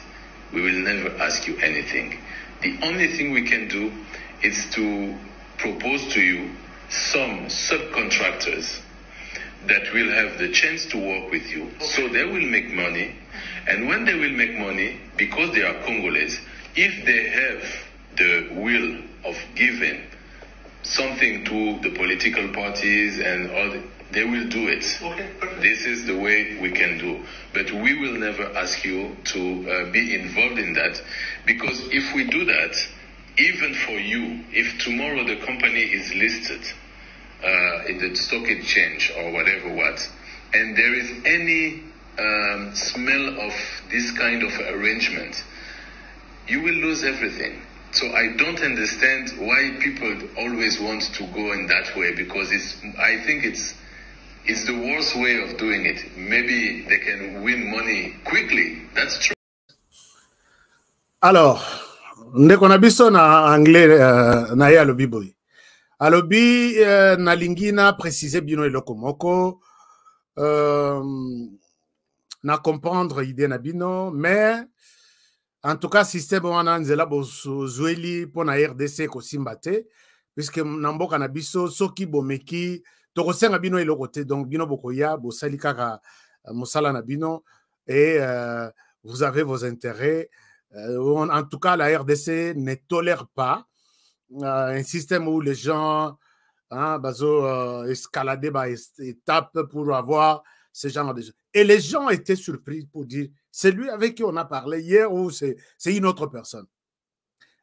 We will never ask you anything. The only thing we can do is to propose to you some subcontractors that will have the chance to work with you. So they will make money. And when they will make money, because they are Congolese, if they have the will of giving something to the political parties and all the, they will do it. Okay, this is the way we can do. But we will never ask you to uh, be involved in that because if we do that, even for you, if tomorrow the company is listed uh, in the stock exchange or whatever what, and there is any um, smell of this kind of arrangement, you will lose everything So I don't understand why people always want to go in that way because it's, I think it's, it's the worst way of doing it. Maybe they can win money quickly. That's true. Alors, ndeko na biso na anglais uh, na ye alobi boye alobi uh, nalingi na précise bino eloko moko uh, na comprendre idée na bino mais en tout cas système wana nzela pour la rdc kosimba te puiske na mboka na biso soki bomeki tokosenga bino eloko te donc bino bokoya bosali kaka euh, Musala na et euh, vous avez vos intérêts euh, en tout cas la rdc ne tolère pas un système où les gens hein, bazo euh, escalader ba étape pour avoir ce genre de choses et les gens étaient surpris pour dire c'est lui avec qui on a parlé hier ou c'est une autre personne.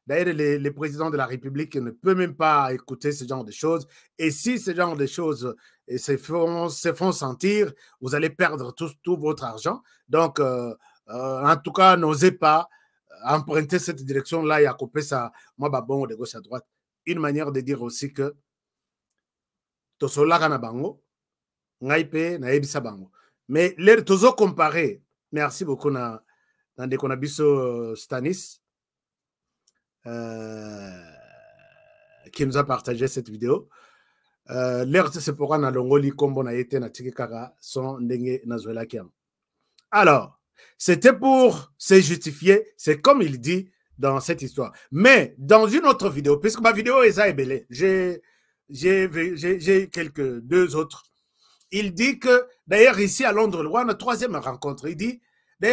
D'ailleurs, les, président présidents de la République ne peut même pas écouter ce genre de choses. Et si ce genre de choses euh, se font, se font sentir, vous allez perdre tout, votre argent. Donc, euh, euh, en tout cas, n'osez pas emprunter cette direction-là et couper ça, moi, bah, bon, de gauche à droite. Une manière de dire aussi que Mais les tozo comparé merci beaucoup na Stanis euh, qui nous a partagé cette vidéo euh, na son alors c'était pour se justifier c'est comme il dit dans cette histoire mais dans une autre vidéo puisque ma vidéo est à j'ai j'ai quelques deux autres il dit que, d'ailleurs, ici à Londres, on a troisième rencontre, il dit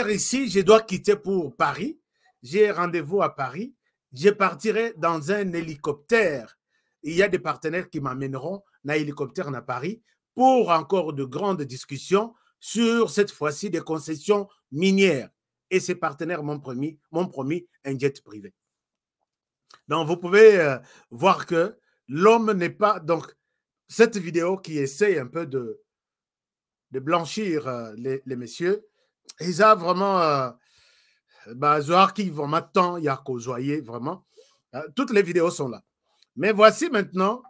ici, je dois quitter pour Paris. J'ai rendez-vous à Paris. Je partirai dans un hélicoptère. Il y a des partenaires qui m'amèneront un hélicoptère à Paris pour encore de grandes discussions sur cette fois-ci des concessions minières. Et ces partenaires m'ont promis, m'ont promis un jet privé. Donc, vous pouvez euh, voir que l'homme n'est pas. Donc, cette vidéo qui essaye un peu de, blanchir euh, les messieurs, ont vraiment, euh, bah, Zohar qui vont maintenant, Yarko Zoyer, vraiment. Euh, toutes les vidéos sont là. Mais voici maintenant,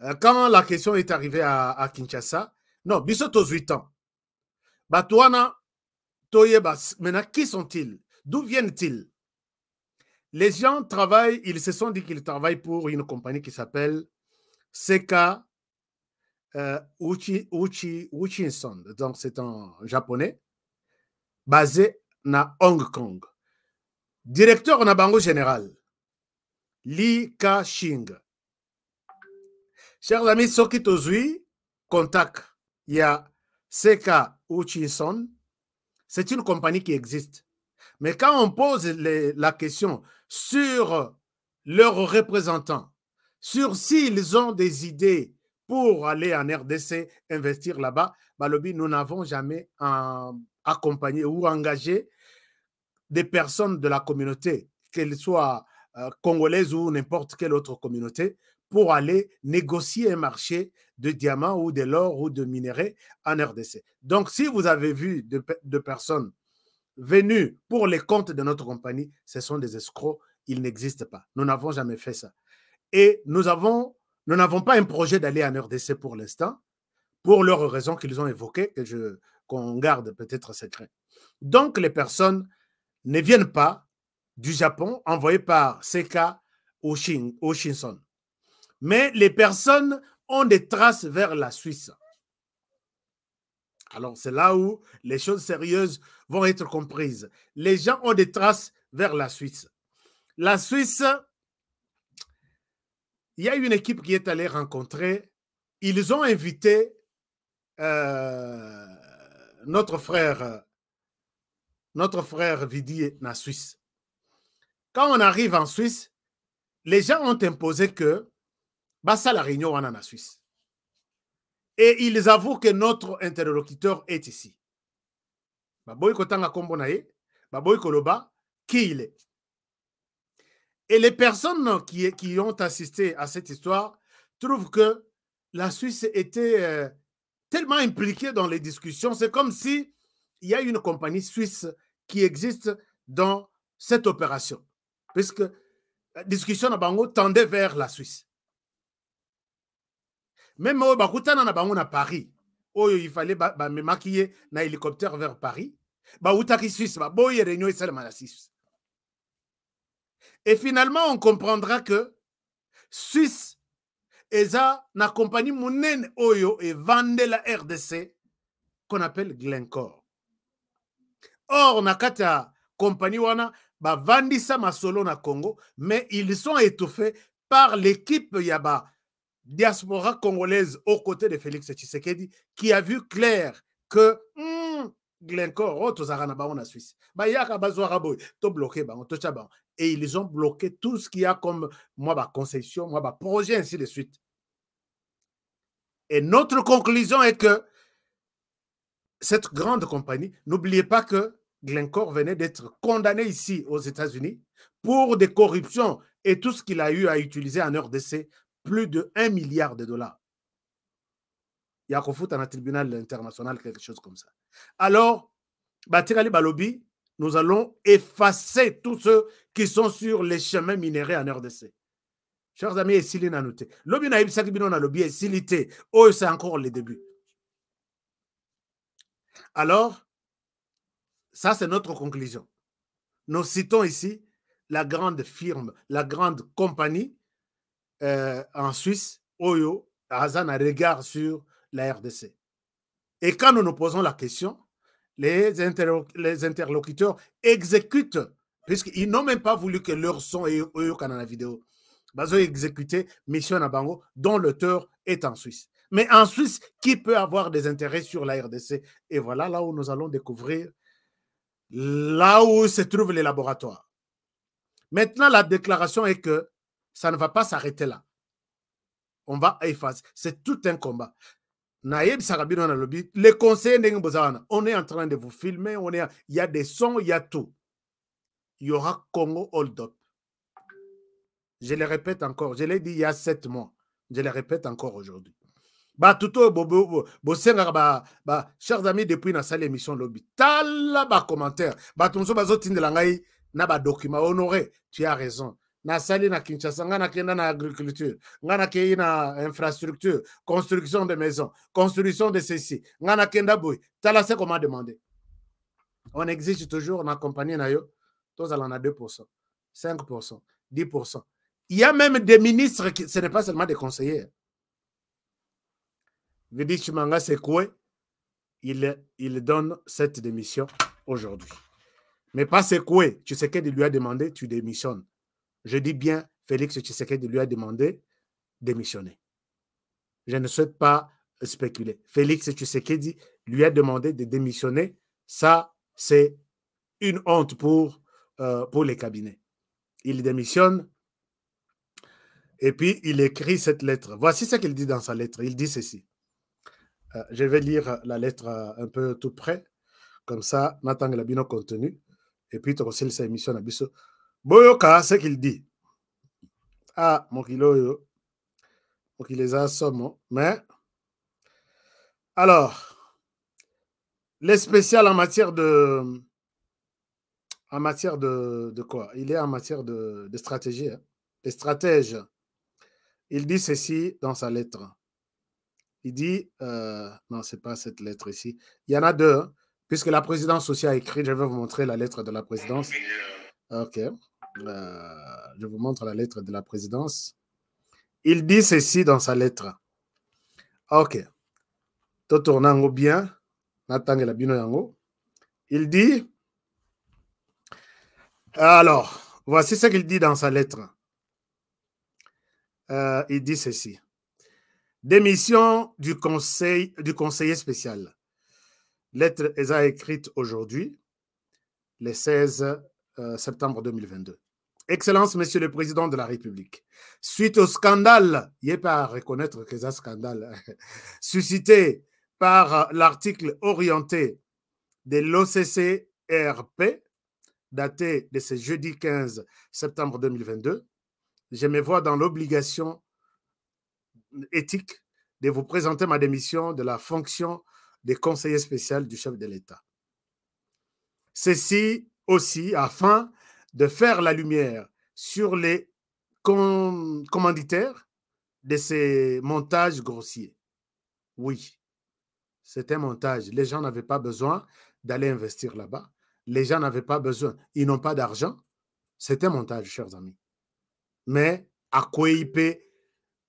comment euh, quand la question est arrivée à, Kinshasa, non, aux 8 ans. Batouana, Toyeba, maintenant, qui sont-ils D'où viennent-ils Les gens travaillent, ils se sont dit qu'ils travaillent pour une compagnie qui s'appelle Seka Uchi, Uchi, Uchinson. Donc, c'est en japonais basé à Hong Kong. Directeur na bango général Li Ka-shing. Chers amis, soki tozui contact a Seka son c'est une compagnie qui existe. Mais quand on pose la question sur leurs représentants, sur s'ils ont des idées pour aller en RDC, investir là-bas, nous n'avons jamais accompagné ou engagé des personnes de la communauté, qu'elles soient euh, congolaises ou n'importe quelle autre communauté, pour aller négocier un marché de diamants ou de l'or ou de minerais en RDC. Donc, si vous avez vu de, de personnes venues pour les comptes de notre compagnie, ce sont des escrocs, ils n'existent pas. Nous n'avons jamais fait ça. Et nous avons nous n'avons pas un projet d'aller en RDC pour l'instant, pour leurs raisons qu'ils ont évoquées, que je, qu'on garde peut-être secret. Donc, les personnes ne viennent pas du Japon, envoyées par Seka ou Shinson. Mais les personnes ont des traces vers la Suisse. Alors, c'est là où les choses sérieuses vont être comprises. Les gens ont des traces vers la Suisse. La Suisse il y a une équipe qui est allée rencontrer. Ils ont invité euh, notre frère, notre frère Vidi na Suisse. Quand on arrive en Suisse, les gens ont imposé que Bassa la réunion en Suisse. Et ils avouent que notre interlocuteur est ici. Baboy Kotanga Baboy Koloba, qui il est et les personnes qui, qui ont assisté à cette histoire trouvent que la Suisse était euh, tellement impliquée dans les discussions. C'est comme si il y a une compagnie suisse qui existe dans cette opération, puisque la discussion à Bango tendait vers la Suisse. Même au Bakutana à Bango à Paris, il fallait me maquiller na hélicoptère vers Paris, qui Suisse, Réunion et à la Suisse. Et finalement, on comprendra que Suisse Esa na compagnie qui oyo vendait la RDC qu'on appelle Glencore. Or, on compagnie compagnie wana bavandisa masolo na Congo, mais ils sont étouffés par l'équipe Yaba diaspora congolaise aux côtés de Félix Tshisekedi qui a vu clair que hmm, Glencore, oh, tozara ba Suisse. bloqué et ils ont bloqué tout ce qu'il y a comme moi, bah, concession, moi, bah, projet, ainsi de suite. Et notre conclusion est que cette grande compagnie, n'oubliez pas que Glencore venait d'être condamné ici aux États-Unis pour des corruptions et tout ce qu'il a eu à utiliser en heure d'essai, plus de 1 milliard de dollars. Il y a un tribunal international, quelque chose comme ça. Alors, Batirali Balobi, nous allons effacer tous ceux qui sont sur les chemins minérés en RDC. Chers amis, c'est encore le début. Alors, ça c'est notre conclusion. Nous citons ici la grande firme, la grande compagnie euh, en Suisse, Oyo, Hazan a regard sur la RDC. Et quand nous nous posons la question, les, interlocuteurs exécutent, puisqu'ils n'ont même pas voulu que leur son ait eu dans la vidéo. Ils ont exécuté Mission Nabango, dont l'auteur est en Suisse. Mais en Suisse, qui peut avoir des intérêts sur la RDC Et voilà là où nous allons découvrir là où se trouvent les laboratoires. Maintenant, la déclaration est que ça ne va pas s'arrêter là. On va effacer. C'est tout un combat. Le Les conseillers, on est en train de vous filmer, on est, il y a des sons, il y a tout. Il y aura Congo Hold Up. Je le répète encore, je l'ai dit il y a sept mois, je le répète encore aujourd'hui. Bah, tout chers amis, depuis la salle émission lobby, tala bah commentaire, bah, tout le monde, la n'a document honoré, tu as raison nasali na kinshasa ngana kenda na agriculture ngana nakei na infrastructure construction de maisons, construction de ceci ngana kenda tu tala se koma demande on exige toujours na nayo na yo tozala 2 5 10 il y a même des ministres qui ce n'est pas seulement des conseillers Vidi dit c'est il, il donne cette démission aujourd'hui. Mais pas quoi, tu sais qu'il lui a demandé, tu démissionnes je dis bien, Félix Tshisekedi lui a demandé de démissionner. Je ne souhaite pas spéculer. Félix Tshisekedi lui a demandé de démissionner. Ça, c'est une honte pour, euh, pour les cabinets. Il démissionne et puis il écrit cette lettre. Voici ce qu'il dit dans sa lettre. Il dit ceci. Euh, je vais lire la lettre euh, un peu tout près. Comme ça, Nathan Labino contenu. Et puis, tu aussi l'émission à Boyoka, c'est qu'il dit. Ah, mon kilo, mon les a hein. Mais, alors, les spéciales en matière de. En matière de, de quoi Il est en matière de, de stratégie. Les hein. stratèges. Il dit ceci dans sa lettre. Il dit, euh, non, ce n'est pas cette lettre ici. Il y en a deux, hein. puisque la présidence aussi a écrit, je vais vous montrer la lettre de la présidence. OK. Euh, je vous montre la lettre de la présidence. Il dit ceci dans sa lettre. OK. bien. Il dit. Alors, voici ce qu'il dit dans sa lettre. Euh, il dit ceci. Démission du, conseil, du conseiller spécial. Lettre ESA écrite aujourd'hui, le 16 euh, septembre 2022. Excellence, Monsieur le Président de la République, suite au scandale, il n'y a pas à reconnaître que c'est un scandale, suscité par l'article orienté de l'OCCRP, e daté de ce jeudi 15 septembre 2022, je me vois dans l'obligation éthique de vous présenter ma démission de la fonction de conseiller spécial du chef de l'État. Ceci aussi afin de faire la lumière sur les commanditaires de ces montages grossiers. Oui, c'est un montage. Les gens n'avaient pas besoin d'aller investir là-bas. Les gens n'avaient pas besoin. Ils n'ont pas d'argent. C'est un montage, chers amis. Mais à Kweipe,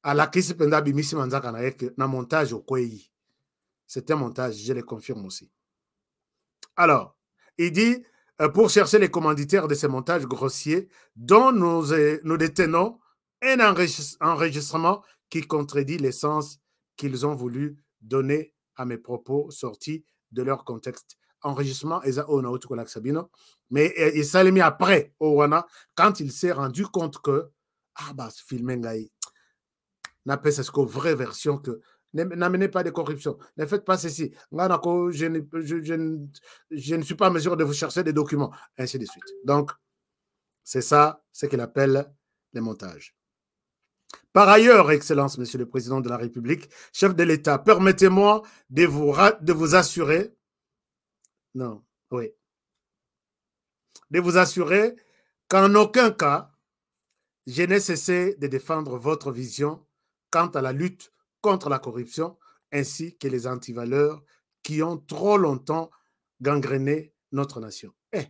à la un montage au C'est un montage, je le confirme aussi. Alors, il dit euh, pour chercher les commanditaires de ces montages grossiers dont nous, détenons un enregistrement qui contredit l'essence qu'ils ont voulu donner à mes propos sortis de leur contexte. Enregistrement, mais euh, il s'est mis après quand il s'est rendu compte que, ah bah, ce film est na vraie version que n'amenez pas de corruption, ne faites pas ceci. Je ne, suis pas en mesure de vous chercher des documents, ainsi de suite. Donc, c'est ça ce qu'il appelle les montages. Par ailleurs, Excellence, Monsieur le Président de la République, chef de l'État, permettez-moi de vous, de vous assurer, non, oui, de vous assurer qu'en aucun cas, je n'ai cessé de défendre votre vision quant à la lutte contre la corruption, ainsi que les antivaleurs qui ont trop longtemps gangréné notre nation. Eh,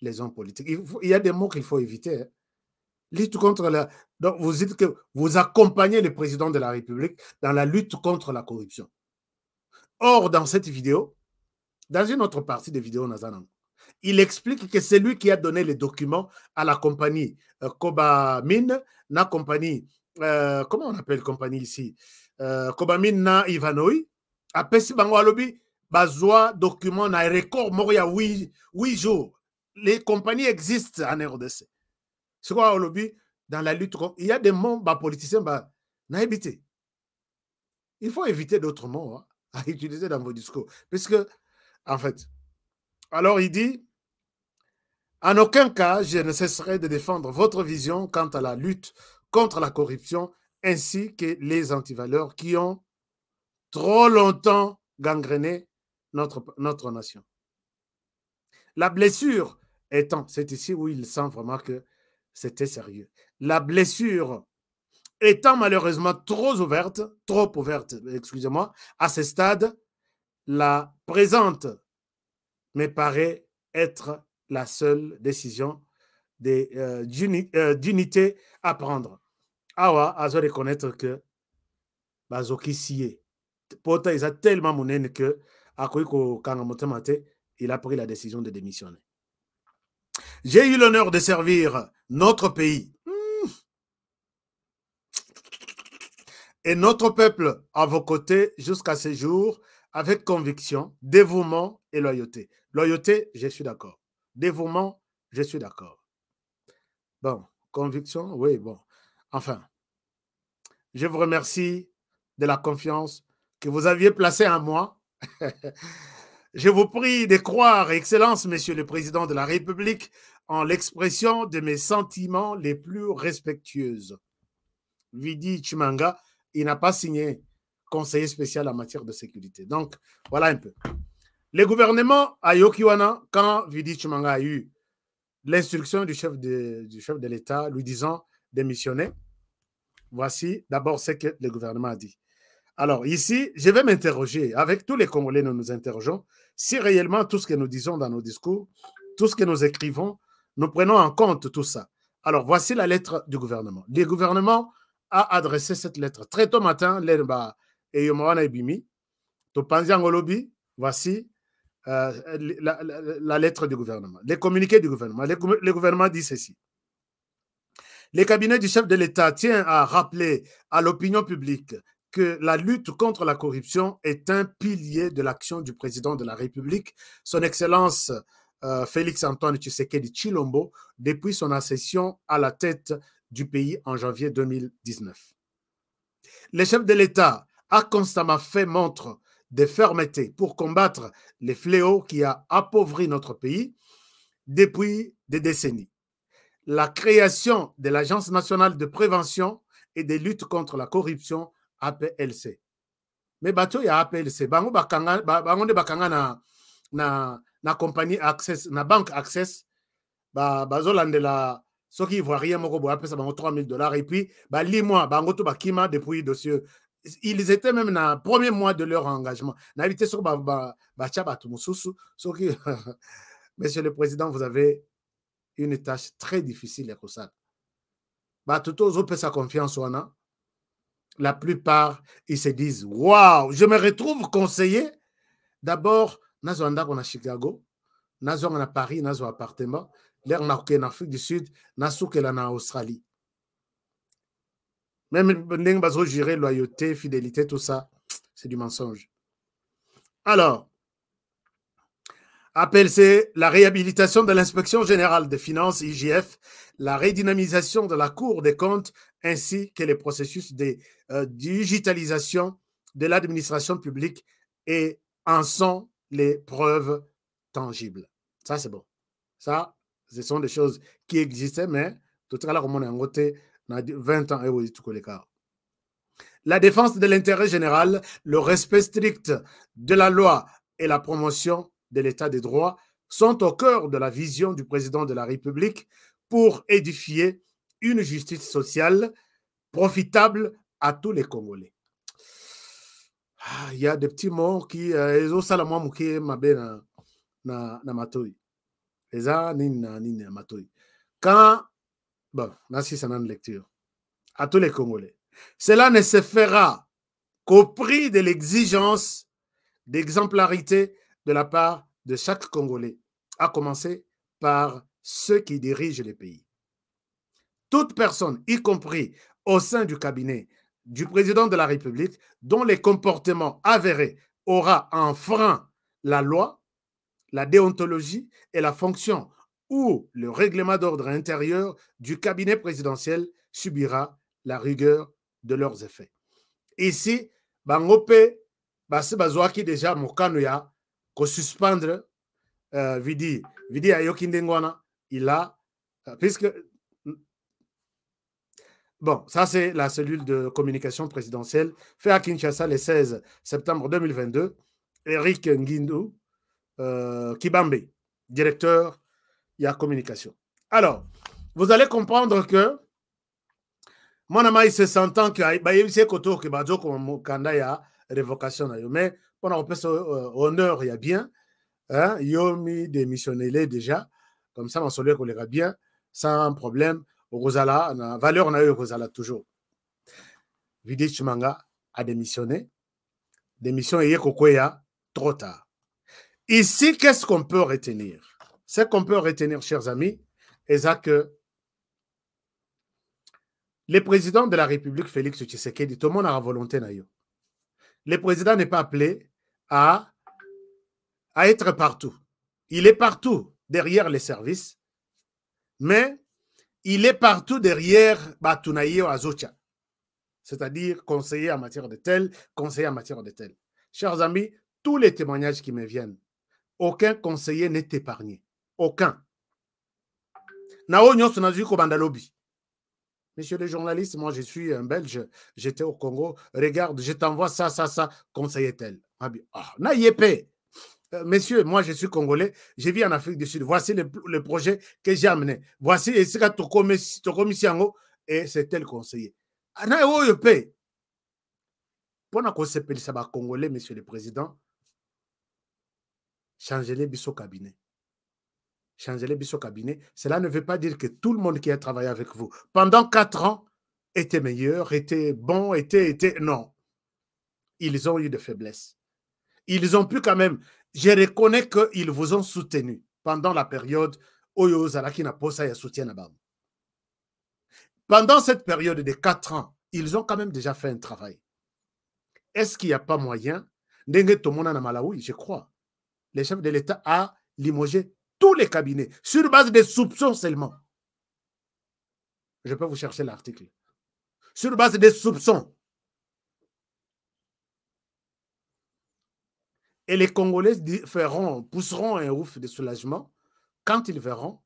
les hommes politiques. Il, y a des mots qu'il faut éviter. Hein. Lutte contre la. Donc, vous dites que vous accompagnez le président de la République dans la lutte contre la corruption. Or, dans cette vidéo, dans une autre partie de vidéos Nazanang, il explique que c'est lui qui a donné les documents à la compagnie euh, la compagnie, euh, comment on appelle compagnie ici euh, Kobamina na ivanoi apesi bango alobi bazwa document na record moko ya 8 jours les compagnies existent en RDC quoi alobi dans la lutte il y a des mots bah, politiciens ba na il faut éviter d'autres mots hein, à utiliser dans vos discours puisque en fait alors il dit en aucun cas, je ne cesserai de défendre votre vision quant à la lutte contre la corruption ainsi que les antivaleurs qui ont trop longtemps gangréné notre, notre nation. La blessure étant, c'est ici où il sent vraiment que c'était sérieux. La blessure étant malheureusement trop ouverte, trop ouverte, excusez-moi, à ce stade, la présente me paraît être la seule décision euh, euh, d'unité à prendre awa azo reconnaître que pourtant il a tellement que il a pris la décision de démissionner j'ai eu l'honneur de servir notre pays et notre peuple à vos côtés jusqu'à ce jour avec conviction, dévouement et loyauté. Loyauté, je suis d'accord. Dévouement, je suis d'accord. Bon, conviction, oui, bon. Enfin, je vous remercie de la confiance que vous aviez placée en moi. je vous prie de croire, Excellence, Monsieur le Président de la République, en l'expression de mes sentiments les plus respectueuses. Vidi Chimanga, il n'a pas signé conseiller spécial en matière de sécurité. Donc, voilà un peu. Le gouvernement à Yokiwana, quand Vidi Chimanga a eu l'instruction du chef du chef de l'État lui disant démissionner. Voici d'abord ce que le gouvernement a dit. Alors ici, je vais m'interroger, avec tous les Congolais, nous nous interrogeons, si réellement tout ce que nous disons dans nos discours, tout ce que nous écrivons, nous prenons en compte tout ça. Alors voici la lettre du gouvernement. Le gouvernement a adressé cette lettre très tôt matin, l'Enba et Ibimi, Ibimi Topanziangolobi, voici euh, la, la, la, lettre du gouvernement, les communiqués du gouvernement. le gouvernement dit ceci. Le cabinet du chef de l'État tient à rappeler à l'opinion publique que la lutte contre la corruption est un pilier de l'action du président de la République, son Excellence euh, Félix-Antoine Tshisekedi Chilombo, depuis son accession à la tête du pays en janvier 2019. Le chef de l'État a constamment fait montre de fermeté pour combattre les fléaux qui a appauvri notre pays depuis des décennies. la création de l'Agence nationale de prévention et de lutte contre la corruption, APLC. Mais bateau, il y a APLC. Bango bakanga, bango de bakanga na, na, na compagnie Access, na banque Access, ba, de la, ceux qui ivoiriens, moko, bo, ça bango 3000 dollars. Et puis, ba, li mois, bango to bakima depuis dossier. Ils étaient même dans le premier mois de leur engagement. N'habitez sur ba, ba, ba, tcha, ba, tout, Monsieur le Président, vous avez une tâche très difficile kusala batuto sa confiance non la plupart ils se disent waouh je me retrouve conseiller d'abord nous qu'on à chicago avons à paris nazwa appartement l'air nakokee en afrique du sud avons en australie même ndenge bazogire loyauté fidélité tout ça c'est du mensonge alors Appel, c'est la réhabilitation de l'inspection générale des finances, IGF, la redynamisation de la Cour des comptes, ainsi que les processus de euh, digitalisation de l'administration publique et en sont les preuves tangibles. Ça, c'est bon. Ça, ce sont des choses qui existaient, mais tout à l'heure, on a 20 ans et eh tout le cas. La défense de l'intérêt général, le respect strict de la loi et la promotion de l'état des droits sont au cœur de la vision du président de la République pour édifier une justice sociale profitable à tous les Congolais. Ah, il y a des petits mots qui euh, sont ma euh, Quand bon, c'est lecture à tous les Congolais. Cela ne se fera qu'au prix de l'exigence d'exemplarité de la part de chaque Congolais, à commencer par ceux qui dirigent les pays. Toute personne, y compris au sein du cabinet du président de la République, dont les comportements avérés aura frein la loi, la déontologie et la fonction ou le règlement d'ordre intérieur du cabinet présidentiel subira la rigueur de leurs effets. Ici, Bangope, qui déjà Mokanoya, suspendre euh, Vidi Vidi il a euh, puisque Bon, ça c'est la cellule de communication présidentielle fait à Kinshasa le 16 septembre 2022. Eric Nguindou euh, Kibambe, directeur y a communication. Alors, vous allez comprendre que mon ami se sentant que y Koto comme Mukanda a révocation. Mais on a ça euh, honneur, il y a bien. Hein. Il y a des déjà. Comme ça, on se qu'on les bien, sans problème. on valeur, on a eu toujours. Vidit Chumanga a démissionné. Démission y Kokoya, trop tard. Ici, qu'est-ce qu'on peut retenir Ce qu'on peut retenir, chers amis, c'est euh, que le président de la République, Félix Tshisekedi, tout le monde a la volonté. Le président n'est pas appelé à, être partout. Il est partout derrière les services, mais il est partout derrière Batunaïo Azocha, c'est-à-dire conseiller en matière de tel, conseiller en matière de tel. Chers amis, tous les témoignages qui me viennent, aucun conseiller n'est épargné. Aucun. Monsieur le journaliste, moi je suis un Belge, j'étais au Congo, regarde, je t'envoie ça, ça, ça, conseillait-elle. Ah, ah naïepe, euh, monsieur, moi je suis congolais, je vis en Afrique du Sud, voici le, projet que j'ai amené. Voici, et c'est et c'est elle conseiller. Ah, Na oyope, ça kosepelisa Congolais, monsieur le président changez-les les biso cabinet changez-les au cabinet. Cela ne veut pas dire que tout le monde qui a travaillé avec vous pendant quatre ans était meilleur, était bon, était, était. Non. Ils ont eu des faiblesses. Ils ont pu quand même. Je reconnais qu'ils vous ont soutenu pendant la période la soutien Pendant cette période de quatre ans, ils ont quand même déjà fait un travail. Est-ce qu'il n'y a pas moyen, je crois, Le chef de l'État a limogé tous les cabinets, sur base des soupçons seulement. Je peux vous chercher l'article. Sur base des soupçons. Et les Congolais feront, pousseront un ouf de soulagement quand ils verront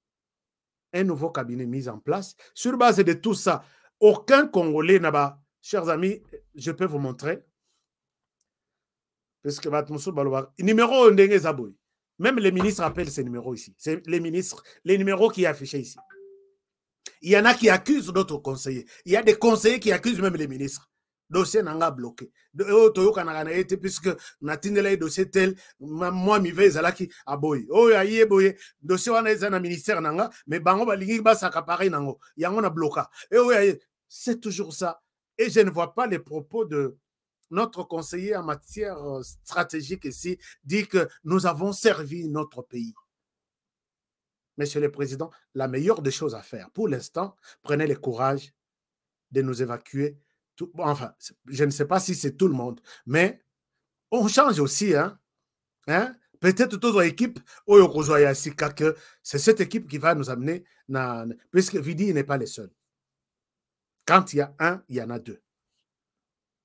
un nouveau cabinet mis en place. Sur base de tout ça, aucun Congolais n'a pas. Chers amis, je peux vous montrer. Parce que Numéro Ndenge Zaboui. Même les ministres appellent ces numéros ici. C'est les ministres, les numéros qui sont affichés ici. Il y en a qui accusent d'autres conseillers. Il y a des conseillers qui accusent même les ministres. Dossier eh, oh, n'a pas bloqué. Puisque le dossier tel, moi, je vais à qui aboye. Oh, aïe, boy, Dossier, on est dans le ministère, nanga, mais bango, balingi, basa, kapare, nango. Yango, Y a bloqué. Eh, oh, C'est toujours ça. Et je ne vois pas les propos de, notre conseiller en matière euh, stratégique ici dit que nous avons servi notre pays. Monsieur le Président, la meilleure des choses à faire pour l'instant, prenez le courage de nous évacuer. enfin, je ne sais pas si c'est tout le monde, mais on change aussi. Hein, hein. Peut-être toute oh, que c'est cette équipe qui va nous amener, puisque Vidi n'est pas le seul. Quand il y a un, il y en a deux.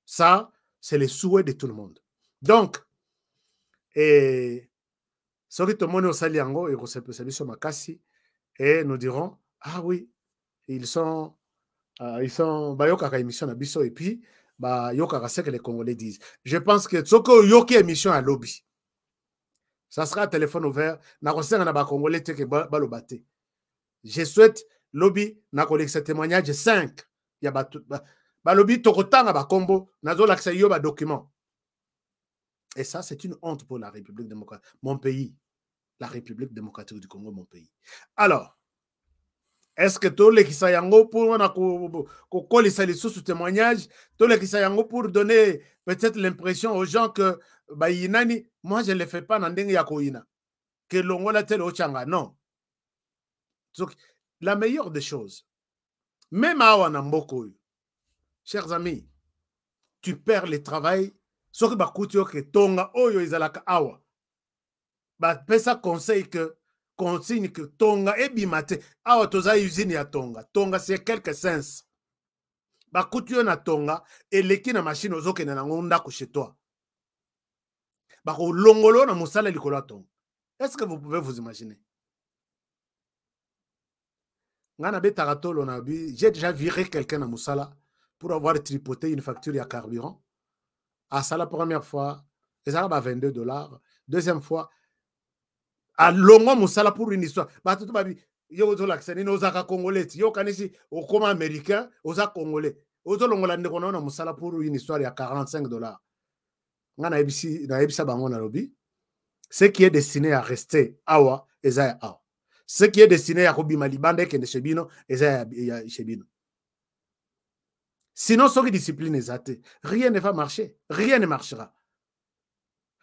Ça, C'est le souhait de tout le monde. Donc, et, eh, soki tomoni osali yango ekosepesa biso makasi et eh, nous dirons ah oui ils sont euh, ils sont bayokaka émission na biso et puis bayokaka ce que les congolais disent je pense que soki oyoki émission ya lobby ça sera téléphone ouvert nakosenga na bacongolais te ke baloba te je souhaite lobby nakolekisa témoignage 5 ya bato balobi tokotanga bakombo laksa yo document et ça c'est une honte pour la république démocratique mon pays la république démocratique du congo mon pays alors est-ce que tous qui yango pour wana kokolisa sous témoignage qui yango pour donner peut-être l'impression aux gens que bayinani moi je ne le fais pas na ndenge ya koyina que longola tele ochanga non Donc, la meilleure des choses même awa wana chers amis tu perds le travail soki bakuti yo ke tonga oyo ezalaka awa bapesa conseil ke consigne ke tonga ebima te awa toza usine ya tonga tonga c'est quelque sens bakuti yo na tonga eleki na mashine ozokende nango ndako chez toi bakolongola yo na mosala likolo ya tonga est ce que vous pouvez vous imaginer ngai nabetaka tolo na bi j'ai déjà viré quelqu'un na mosala pour avoir tripoté une facture à carburant. À ah, ça, la première fois, les ça va 22 dollars. Deuxième fois, à longo musala pour une histoire. Bah, tout le yo tolakisa aux ozaka congolais ti au okoma américain oza congolais ozolongola ndeko na a na mosala pour une histoire à 45 dollars ngai nayebisi nayebisa bango Nairobi. ce qui est destiné à rester awa eza awa ce qui est destiné à kobima malibande ekende chez bino eza Sinon, ce qui discipline athées, rien ne va marcher. Rien ne marchera.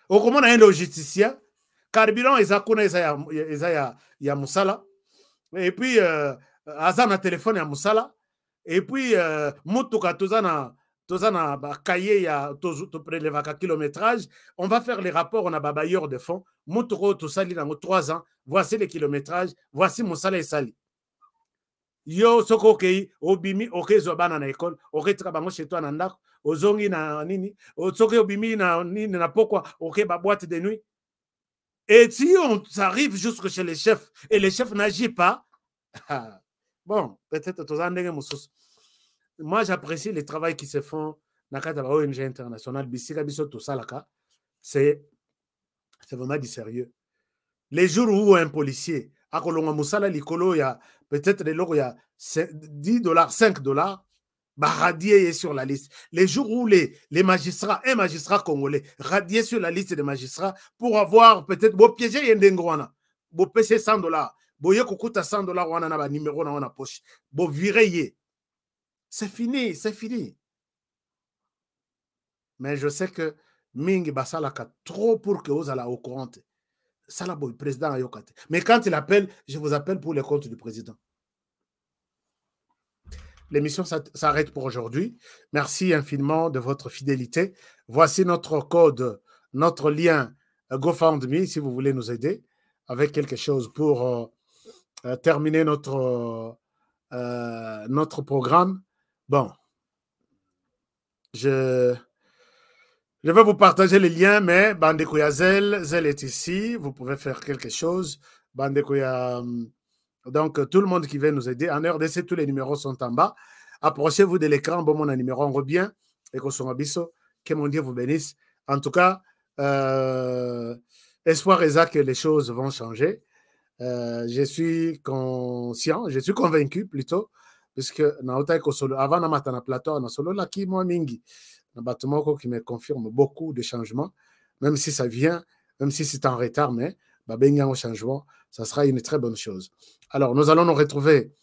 Au comment on a un logisticien, carburant, y ya Moussala. Et puis, euh, a téléphone a Moussala. Et puis, euh, tout ça, Tozana, a cahier, ya un kilométrage. On va faire les rapports, on a babayeur de fonds. Moutouko, tout sali dans trois ans. Voici les kilométrages. Voici Moussala et Sali. yo soki okei obimi okezwa bana na ekole oketika bango chetoi na ndako ozongi na nini soki obimi na nini na pokwa oke baboite de nuit et si on arrive jusque chez les chefs et les chefs n'agit pas bon peut-être toza ndenge mosusu moi j'apprécie le travail qui se font na kati ya ba ong international bisika biso tosalaka c'est c'est vraiment du sérieux les jours où un policier akolonga musala likolo ya peut-être ya 10 dollars 5 dollars radier ye sur la liste les jours où les, les magistrats un magistrat congolais radier sur la liste des magistrats pour avoir peut-être bopiéger ye ndenge wana payer 100 dollars boye kokuta 100 dollars wana na numéro na wana poche bovire ye c'est fini c'est fini mais je sais que Ming y ka trop pour que ozala au courant Salaboy, président Ayokate. Mais quand il appelle, je vous appelle pour les comptes du président. L'émission s'arrête pour aujourd'hui. Merci infiniment de votre fidélité. Voici notre code, notre lien GoFundMe si vous voulez nous aider avec quelque chose pour euh, euh, terminer notre, euh, notre programme. Bon, je, je vais vous partager les liens, mais Zelle Zel, est ici. Vous pouvez faire quelque chose. Euh, donc, tout le monde qui veut nous aider. En RDC, tous les numéros sont en bas. Approchez-vous de l'écran. Bon, mon numéro, on revient. Et que mon Dieu vous bénisse. En tout cas, euh, espoir exact que les choses vont changer. Euh, je suis conscient, je suis convaincu plutôt, puisque avant na plateau a solo de mingi qui me confirme beaucoup de changements, même si ça vient, même si c'est en retard, mais bah, ben, a au changement, ça sera une très bonne chose. Alors, nous allons nous retrouver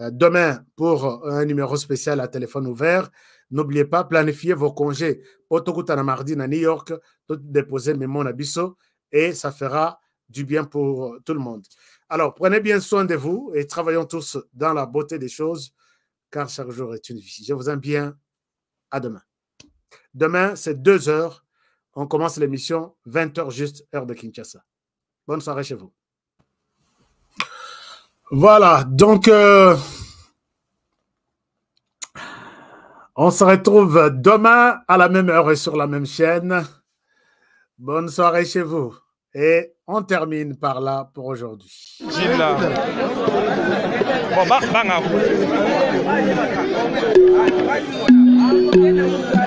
euh, demain pour euh, un numéro spécial à téléphone ouvert. N'oubliez pas, planifiez vos congés. la mardi à New York, tout déposer à Abisso et ça fera du bien pour euh, tout le monde. Alors, prenez bien soin de vous et travaillons tous dans la beauté des choses, car chaque jour est une vie. Je vous aime bien. À demain. Demain, c'est 2 h On commence l'émission 20 h juste, heure de Kinshasa. Bonne soirée chez vous. Voilà, donc euh, on se retrouve demain à la même heure et sur la même chaîne. Bonne soirée chez vous. Et on termine par là pour aujourd'hui. Hein.